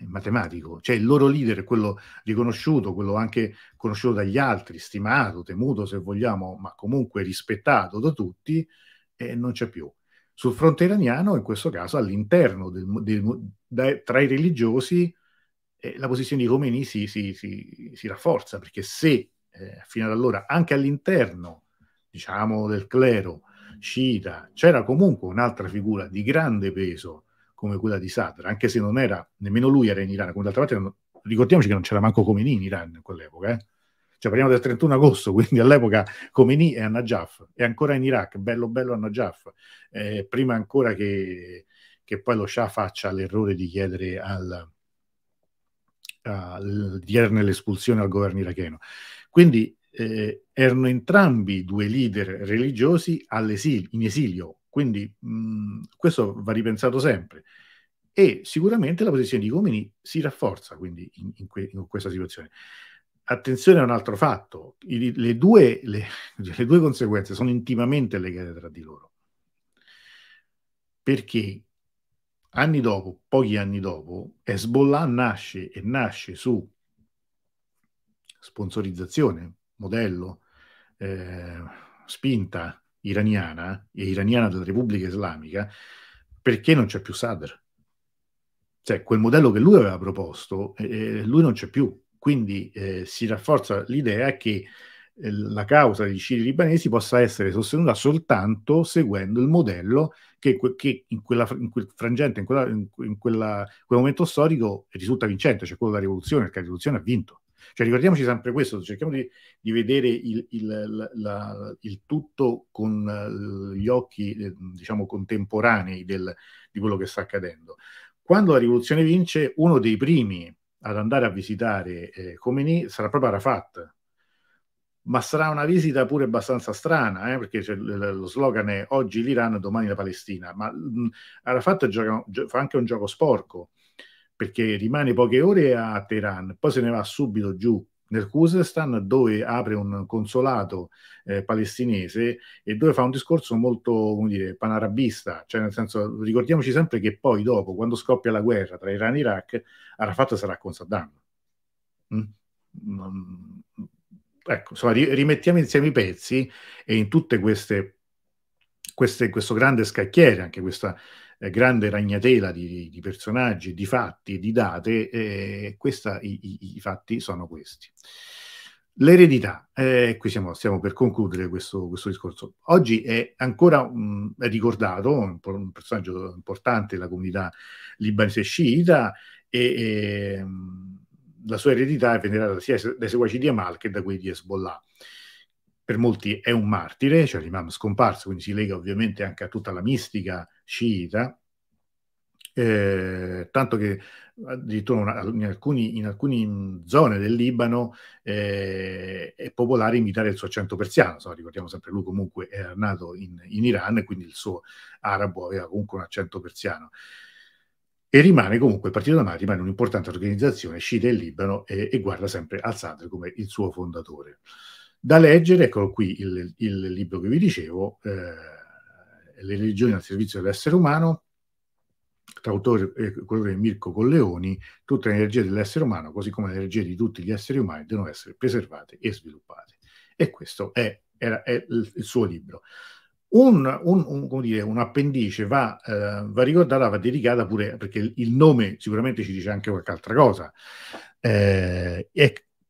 matematico, cioè il loro leader è quello riconosciuto, quello anche conosciuto dagli altri, stimato, temuto se vogliamo, ma comunque rispettato da tutti, e non c'è più. Sul fronte iraniano, in questo caso all'interno, del, del, da, tra i religiosi, eh, la posizione di Khomeini si, si, si, si rafforza, perché se eh, fino ad allora anche all'interno diciamo, del clero sciita c'era comunque un'altra figura di grande peso, come quella di Sadra, anche se non era, nemmeno lui era in Iran, come d'altra parte ricordiamoci che non c'era manco Khomeini in Iran in quell'epoca, eh? cioè parliamo del 31 agosto, quindi all'epoca Khomeini è a Najaf, è ancora in Iraq, bello bello a Najaf, eh, prima ancora che, che, poi lo Shah faccia l'errore di chiedere al, di erne l'espulsione al governo iracheno. Quindi eh, erano entrambi due leader religiosi in esilio, quindi mh, mm, questo va ripensato sempre. E sicuramente la posizione di Gomini si rafforza quindi in, in, que- in questa situazione. Attenzione a un altro fatto, I, le, due, le, le due conseguenze sono intimamente legate tra di loro, perché anni dopo, pochi anni dopo, Hezbollah nasce e nasce su sponsorizzazione, modello, eh, spinta, iraniana e iraniana della Repubblica Islamica, perché non c'è più Sadr? Cioè, quel modello che lui aveva proposto, eh, eh lui non c'è più. Quindi eh, si rafforza l'idea che eh, la causa degli sciiti libanesi possa essere sostenuta soltanto seguendo il modello che, che in, quella, in, quel frangente, in, quella, in quella, quel momento storico risulta vincente, cioè quello della rivoluzione, perché la rivoluzione ha vinto. Cioè, ricordiamoci sempre questo, cerchiamo di, di vedere il, il, la, il, tutto con eh, gli occhi, eh, diciamo, contemporanei del, di quello che sta accadendo. Quando la rivoluzione vince, uno dei primi ad andare a visitare eh, Khomeini sarà proprio Arafat, ma sarà una visita pure abbastanza strana, eh, perché lo slogan è oggi l'Iran, domani la Palestina, ma mh, Arafat gioca, gio- fa anche un gioco sporco, perché rimane poche ore a Teheran, poi se ne va subito giù nel Kurdistan dove apre un consolato eh, palestinese e dove fa un discorso molto come dire, panarabista, cioè nel senso ricordiamoci sempre che poi dopo, quando scoppia la guerra tra Iran e Iraq, Arafat sarà con Saddam. Mm? Mm. Ecco, insomma, ri rimettiamo insieme i pezzi e in tutte queste, queste questo grande scacchiere, anche questa eh, grande ragnatela di, di, personaggi, di fatti, di date, eh, questa, i, i, i, fatti sono questi. L'eredità, eh, qui siamo, stiamo per concludere questo, questo discorso. Oggi è ancora mh, mm, è ricordato un, un, personaggio importante della comunità libanese sciita e, e mh, mm, la sua eredità è venerata sia dai seguaci di Amal che da quelli di Hezbollah per molti è un martire, cioè l'imam scomparso, quindi si lega ovviamente anche a tutta la mistica sciita, eh, tanto che addirittura una, in, alcuni, in, alcune zone del Libano eh, è popolare imitare il suo accento persiano, Insomma, ricordiamo sempre lui comunque era nato in, in Iran, quindi il suo arabo aveva comunque un accento persiano e rimane comunque il Partito Democratico, rimane un'importante organizzazione sciita in Libano e, e guarda sempre al Sadr come il suo fondatore da leggere, eccolo qui il, il libro che vi dicevo, eh, Le religioni al servizio dell'essere umano, tra autore e eh, colore Mirko Colleoni, tutte le energie dell'essere umano, così come le energie di tutti gli esseri umani, devono essere preservate e sviluppate. E questo è, era, è il, suo libro. Un, un, un, dire, un, appendice va, eh, va, ricordata, va dedicata pure perché il nome sicuramente ci dice anche qualche altra cosa. Eh,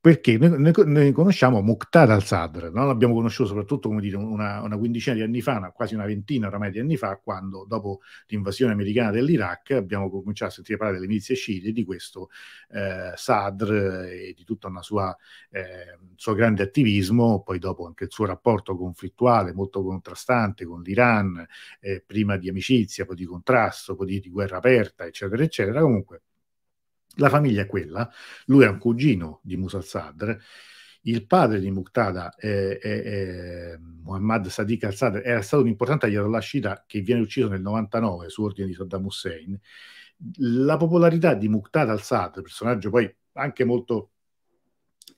perché noi, noi conosciamo Muqtada al-Sadr, no? l'abbiamo conosciuto soprattutto come dire, una, una, quindicina di anni fa, una, quasi una ventina oramai di anni fa, quando dopo l'invasione americana dell'Iraq abbiamo cominciato a sentire parlare delle milizie sciite, di questo eh, Sadr e di tutto sua, eh, il suo grande attivismo, poi dopo anche il suo rapporto conflittuale molto contrastante con l'Iran, eh, prima di amicizia, poi di contrasto, poi di, di guerra aperta, eccetera, eccetera. Comunque la famiglia è quella, lui è un cugino di Musa al-Sadr, il padre di Muqtada, eh, eh, Muhammad Sadiq al-Sadr, era stato un importante ayatollah sciita che viene ucciso nel 99 su ordine di Saddam Hussein. La popolarità di Muqtada al-Sadr, personaggio poi anche molto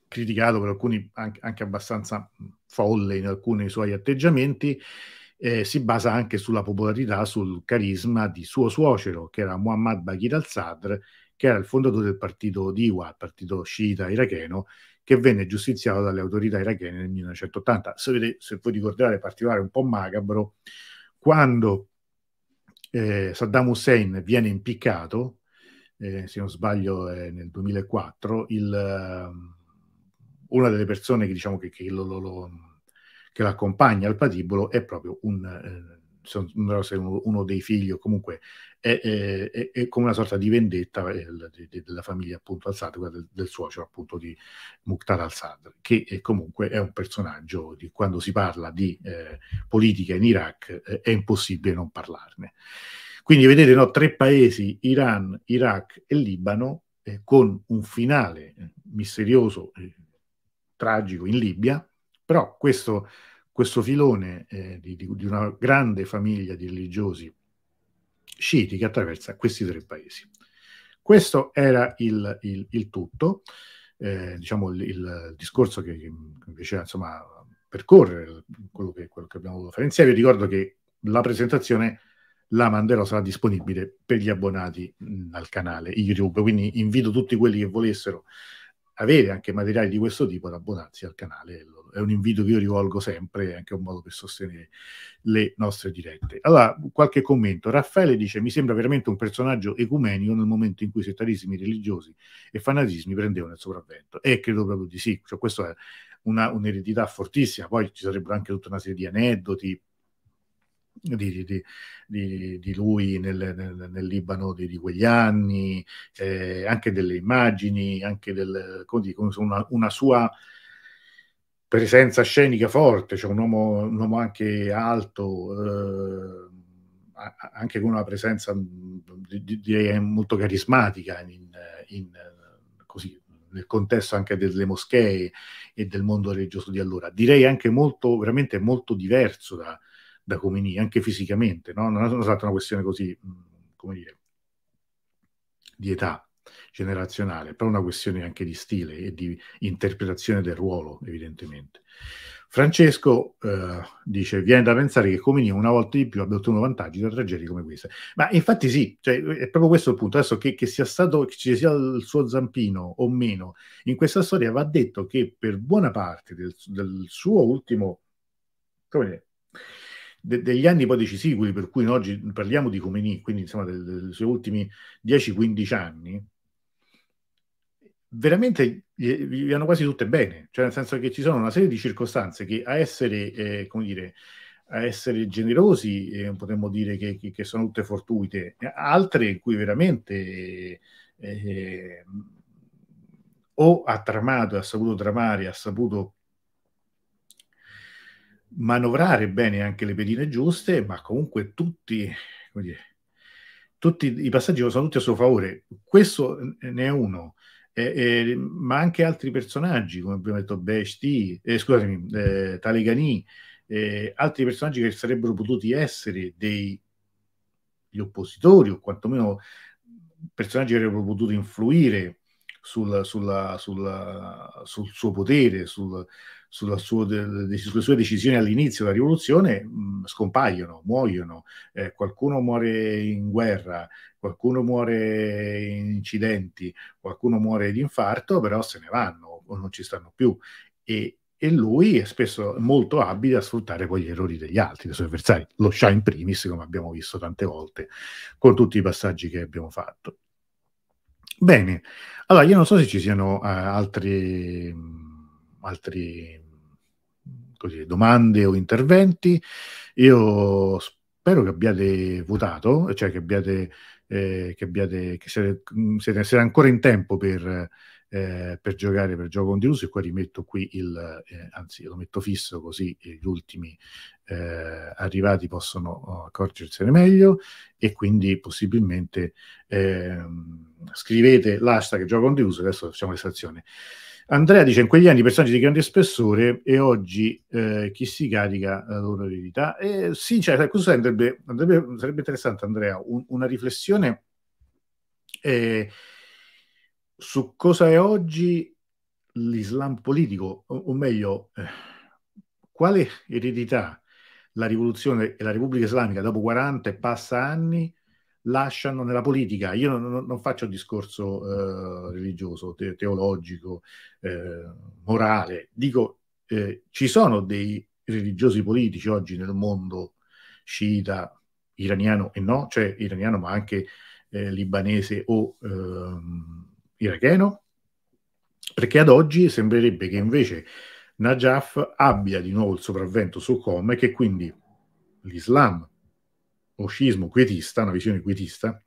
criticato per alcuni, anche, anche abbastanza folle in alcuni suoi atteggiamenti, eh, si basa anche sulla popolarità, sul carisma di suo suocero, che era Muhammad Baghir al-Sadr, che era il fondatore del partito Diwa, il partito sciita iracheno, che venne giustiziato dalle autorità irachene nel 1980. Se, se voi ricordate, particolare un po' macabro, quando eh, Saddam Hussein viene impiccato, eh, se non sbaglio eh, nel 2004, il, ehm, una delle persone che, diciamo, che, che, lo, lo, lo, che l'accompagna al patibolo è proprio un eh, non so se uno, dei figli o comunque è, è, è, come una sorta di vendetta eh, della, famiglia appunto al-Sadr, del, del, suocero appunto di Muqtada al-Sadr, che comunque è un personaggio di quando si parla di eh, politica in Iraq eh, è impossibile non parlarne. Quindi vedete no, tre paesi, Iran, Iraq e Libano, eh, con un finale eh, misterioso, tragico in Libia, però questo questo filone eh, di, di, una grande famiglia di religiosi sciiti che attraversa questi tre paesi. Questo era il, il, il tutto, eh, diciamo il, il, discorso che, che mi piaceva insomma, percorrere, quello che, quello che abbiamo voluto fare insieme. Vi ricordo che la presentazione la manderò, sarà disponibile per gli abbonati mh, mm, al canale YouTube, quindi invito tutti quelli che volessero avere anche materiali di questo tipo ad abbonarsi al canale. Lo, è un invito che io rivolgo sempre, è anche un modo per sostenere le nostre dirette. Allora, qualche commento. Raffaele dice, mi sembra veramente un personaggio ecumenico nel momento in cui settarismi religiosi e fanatismi prendevano il sopravvento. E credo proprio di sì, cioè, questa è una, un'eredità fortissima, poi ci sarebbero anche tutta una serie di aneddoti, di, di, di, di, lui nel, nel, nel Libano di, quegli anni, eh, anche delle immagini, anche del, come dico, una, una, sua presenza scenica forte, cioè un uomo, un uomo anche alto, eh, anche con una presenza mm, direi molto carismatica in, in, così, nel contesto anche delle moschee e del mondo religioso di allora. Direi anche molto, veramente molto diverso da, da Comini, anche fisicamente, no? non è stata una questione così, mm, come dire, di età generazionale, però è una questione anche di stile e di interpretazione del ruolo, evidentemente. Francesco eh, dice: Viene da pensare che Comini una volta di più abbia ottenuto vantaggi da tragedie come questa. Ma infatti, sì, cioè, è proprio questo il punto. Adesso che, che, sia stato, che ci sia il suo zampino o meno in questa storia, va detto che per buona parte del, del suo ultimo come dire, de- degli anni poi decisivi, per cui oggi parliamo di Khomeini, quindi insomma dei de- suoi ultimi 10-15 anni, veramente vi vanno quasi tutte bene, cioè nel senso che ci sono una serie di circostanze che a essere, eh, come dire, a essere generosi, eh, potremmo dire che, che, sono tutte fortuite, altre in cui veramente eh, eh, o ha tramato, ha saputo tramare, ha saputo manovrare bene anche le pedine giuste, ma comunque tutti, dire, tutti i passaggi sono tutti a suo favore. Questo ne è uno. Eh, eh, ma anche altri personaggi, come abbiamo detto Besti, eh, scusatemi, eh, Talegani, eh, altri personaggi che sarebbero potuti essere degli oppositori o quantomeno personaggi che avrebbero potuto influire sul, sulla, sulla, sul suo potere, sul, sulla, sua, de, sulle sue decisioni all'inizio della rivoluzione mh, scompaiono, muoiono, eh, qualcuno muore in guerra, qualcuno muore in incidenti, qualcuno muore di infarto, però se ne vanno o non ci stanno più. E, e lui è spesso molto abile a sfruttare poi gli errori degli altri, dei suoi avversari, lo scià in primis, come abbiamo visto tante volte con tutti i passaggi che abbiamo fatto. Bene, allora io non so se ci siano uh, altri, altri così, domande o interventi. Io spero che abbiate votato, cioè che abbiate, eh, che, abbiate che siete, mm, siete, siete, ancora in tempo per, eh, per giocare per gioco condiviso e poi rimetto qui il, eh, anzi lo metto fisso così gli ultimi eh, arrivati possono oh, accorgersene meglio e quindi possibilmente ehm, scrivete l'hashtag gioco condiviso, adesso facciamo l'estrazione. Andrea dice: In quegli anni personaggi di grande spessore e oggi eh, chi si carica la loro eredità? Eh, sì, cioè, questo andrebbe, andrebbe, sarebbe interessante, Andrea, un, una riflessione eh, su cosa è oggi l'Islam politico, o, o meglio, eh, quale eredità la rivoluzione e la Repubblica Islamica dopo 40 e passa anni lasciano nella politica. Io non, non faccio discorso eh, religioso, te, teologico, eh, morale. Dico, eh, ci sono dei religiosi politici oggi nel mondo sciita, iraniano e no, cioè iraniano ma anche eh, libanese o ehm, iracheno, perché ad oggi sembrerebbe che invece Najaf abbia di nuovo il sopravvento su Qom e che quindi l'Islam o oscismo quietista, una visione quietista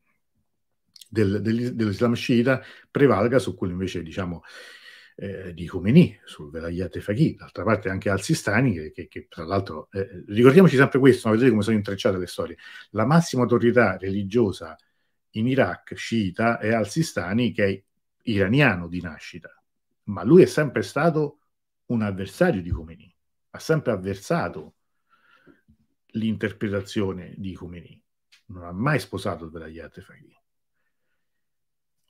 del, del, dell'Islam sciita prevalga su quello invece, diciamo, eh, di Khomeini, sul Velayat e Faqih, d'altra parte anche Al-Sistani, che, che, che, tra l'altro, eh, ricordiamoci sempre questo, ma vedete come sono intrecciate le storie, la massima autorità religiosa in Iraq sciita è Al-Sistani, che è iraniano di nascita, ma lui è sempre stato un avversario di Khomeini, ha sempre avversato l'interpretazione di Khomeini. Non ha mai sposato Velayat Faghi.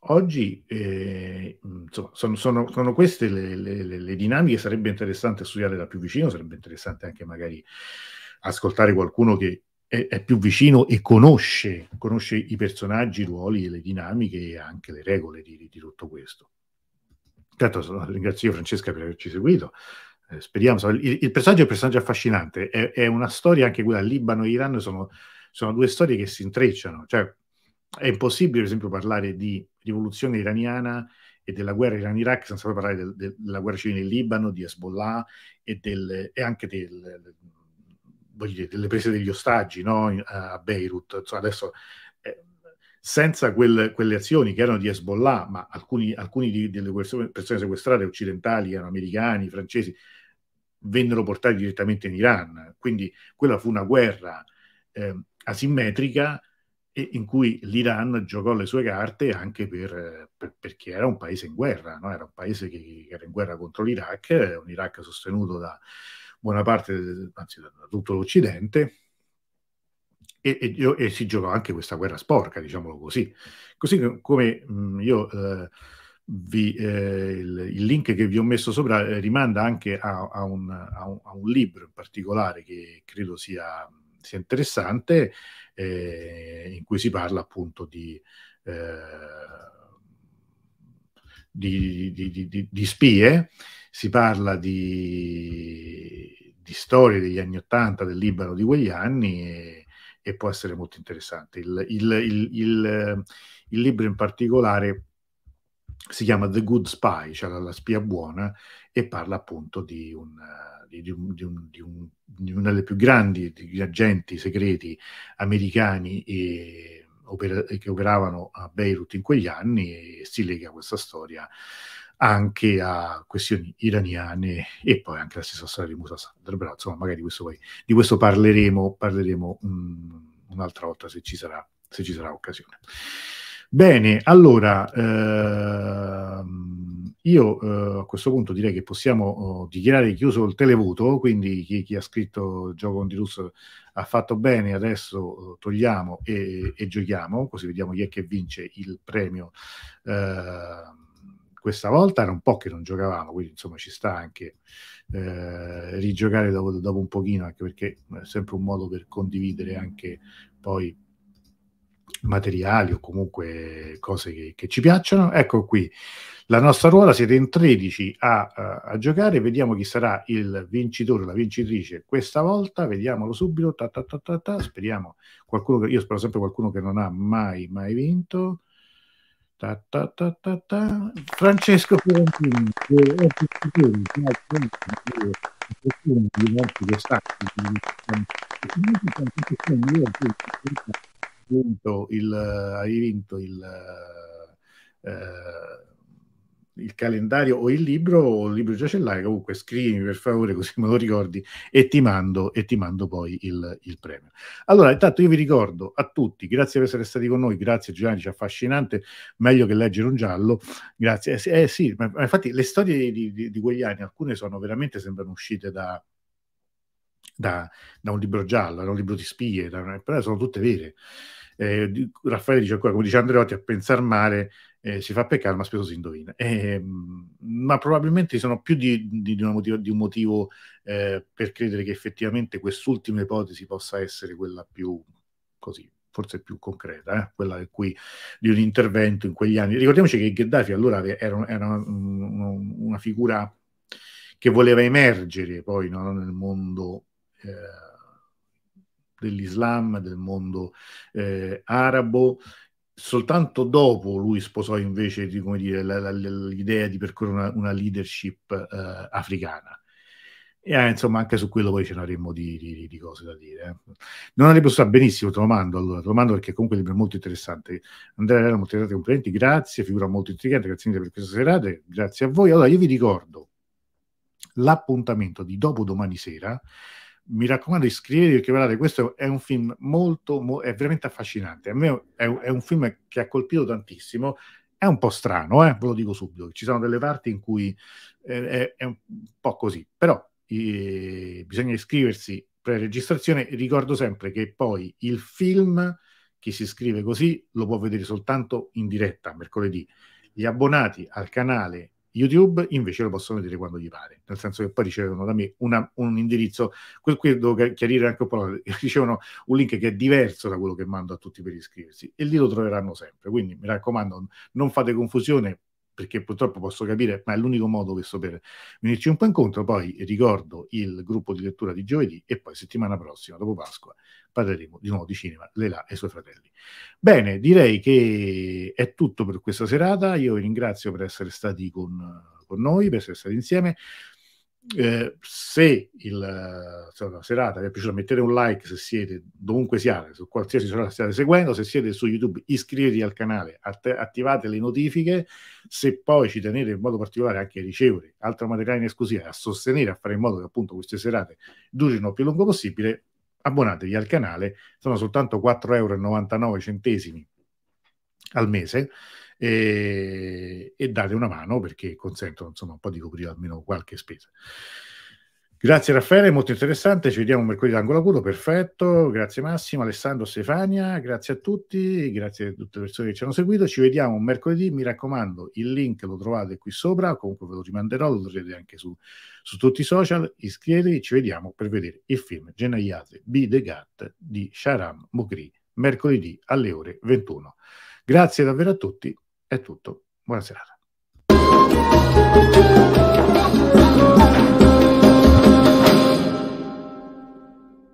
Oggi eh, insomma, sono, sono, sono, queste le, le, le, dinamiche, sarebbe interessante studiare da più vicino, sarebbe interessante anche magari ascoltare qualcuno che è, è più vicino e conosce, conosce, i personaggi, i ruoli, e le dinamiche e anche le regole di, di tutto questo. Intanto ringrazio Francesca per averci seguito, eh, speriamo, il, il, personaggio è un personaggio affascinante, è, è una storia anche quella Libano e Iran sono, sono, due storie che si intrecciano, cioè è impossibile per esempio parlare di rivoluzione iraniana e della guerra Iran-Iraq senza poi parlare del, del, della guerra civile in Libano, di Hezbollah e, del, e anche delle prese degli ostaggi no? a Beirut, insomma, adesso eh, senza quel, quelle azioni che erano di Hezbollah, ma alcune delle persone sequestrate occidentali erano americani, francesi, vennero portati direttamente in Iran. Quindi quella fu una guerra eh, asimmetrica in cui l'Iran giocò le sue carte anche per, per, perché era un paese in guerra, no? era un paese che, che, era in guerra contro l'Iraq, un Iraq sostenuto da buona parte, anzi da tutto l'Occidente, e, e, e si giocò anche questa guerra sporca, diciamolo così. Così come mh, mm, io... Eh, vi, eh, il, link che vi ho messo sopra eh, rimanda anche a, a, un, a, un, a, un, libro in particolare che credo sia, sia interessante, eh, in cui si parla appunto di, eh, di, di, di spie, si parla di, storie degli anni Ottanta del Libano di quegli anni e, e può essere molto interessante. Il, il, il eh, libro in particolare si chiama The Good Spy, cioè la, la spia buona, e parla appunto di, un, di, un, di, un, di una delle più grandi agenti segreti americani e, opera, che operavano a Beirut in quegli anni e si lega questa storia anche a questioni iraniane e poi anche la stessa storia di Musa Sander, però insomma magari questo poi, di questo parleremo, parleremo un'altra volta se ci sarà, se ci sarà occasione. Bene, allora, ehm, io eh, a questo punto direi che possiamo eh, dichiarare chiuso il televoto, quindi chi, chi ha scritto Gioco on Dirus ha fatto bene, adesso oh, togliamo e, e, giochiamo, così vediamo chi è che vince il premio ehm, questa volta era un po' che non giocavamo, quindi insomma ci sta anche eh, rigiocare dopo, dopo, un pochino, anche perché è sempre un modo per condividere anche poi materiali o comunque cose che, che, ci piacciono. Ecco qui, la nostra ruola, siete in 13 a, a, giocare, vediamo chi sarà il vincitore, la vincitrice questa volta, vediamolo subito, ta, ta, ta, ta speriamo qualcuno, che, io spero sempre qualcuno che non ha mai, mai vinto. Ta, ta, ta, ta, ta. Francesco Fiorentini, vinto il, eh, hai vinto il, eh, eh, il, calendario o il libro o il libro già ce l'hai, comunque scrivimi per favore così me lo ricordi e ti mando, e ti mando poi il, il, premio. Allora, intanto io vi ricordo a tutti, grazie per essere stati con noi, grazie Gianni, ci affascinante, meglio che leggere un giallo, grazie. Eh, sì, ma, ma infatti le storie di, di, di quegli anni, alcune sono veramente, sembrano uscite da da, da, un libro giallo, da un libro di spie, da, però sono tutte vere. Eh, Raffaele dice ancora, come dice Andreotti, a pensare male eh, si fa peccare, ma spesso si indovina. Eh, ma probabilmente sono più di, di, di motivo, un motivo eh, per credere che effettivamente quest'ultima ipotesi possa essere quella più così, forse più concreta, eh? quella di, cui, di un intervento in quegli anni. Ricordiamoci che Gheddafi allora era, era una, una figura che voleva emergere poi no, nel mondo eh, dell'Islam, del mondo eh, arabo, soltanto dopo lui sposò invece dire, la, la, l'idea di percorrere una, una leadership eh, africana. E eh, insomma, anche su quello poi ce ne avremmo di, di, di, cose da dire. Eh. Non avrei potuto benissimo, te lo mando allora, te lo mando perché comunque il libro è molto interessante. Andrea era molto interessante, complimenti, grazie, figura molto intrigante, grazie mille per questa serata, grazie a voi. Allora, io vi ricordo l'appuntamento di dopodomani sera mi raccomando iscrivetevi perché guardate questo è un film molto, mo- è veramente affascinante a me è, è, un film che ha colpito tantissimo è un po' strano, eh? ve lo dico subito ci sono delle parti in cui eh, è, è, un po' così però eh, bisogna iscriversi pre-registrazione ricordo sempre che poi il film chi si iscrive così lo può vedere soltanto in diretta mercoledì gli abbonati al canale YouTube invece lo possono vedere quando gli pare, nel senso che poi ricevono da me una, un indirizzo, quel qui devo chiarire anche un po', ricevono un link che è diverso da quello che mando a tutti per iscriversi e lì lo troveranno sempre, quindi mi raccomando non fate confusione, perché purtroppo posso capire, ma è l'unico modo questo per venirci un po' incontro. Poi ricordo il gruppo di lettura di giovedì e poi settimana prossima, dopo Pasqua, parleremo di nuovo di cinema, Lelà e i suoi fratelli. Bene, direi che è tutto per questa serata. Io vi ringrazio per essere stati con, con noi, per essere stati insieme eh, se, il, se la serata vi è piaciuta mettete un like se siete dovunque siate, su qualsiasi serata state seguendo, se siete su YouTube iscrivetevi al canale, att- attivate le notifiche, se poi ci tenete in modo particolare anche a ricevere altro materiale in esclusiva, a sostenere, a fare in modo che appunto queste serate durino il più lungo possibile, abbonatevi al canale, sono soltanto 4,99 euro al mese e, e date una mano perché consentono insomma un po' di coprire almeno qualche spesa. Grazie Raffaele, molto interessante, ci vediamo mercoledì d'angolo acuto, perfetto, grazie Massimo, Alessandro, Stefania, grazie a tutti, grazie a tutte le persone che ci hanno seguito, ci vediamo mercoledì, mi raccomando, il link lo trovate qui sopra, comunque ve lo rimanderò, lo troverete anche su, su tutti i social, iscrivetevi, ci vediamo per vedere il film Genaiate Be the Gat di Sharam Mukri, mercoledì alle ore 21. Grazie davvero a tutti è tutto. Buona serata.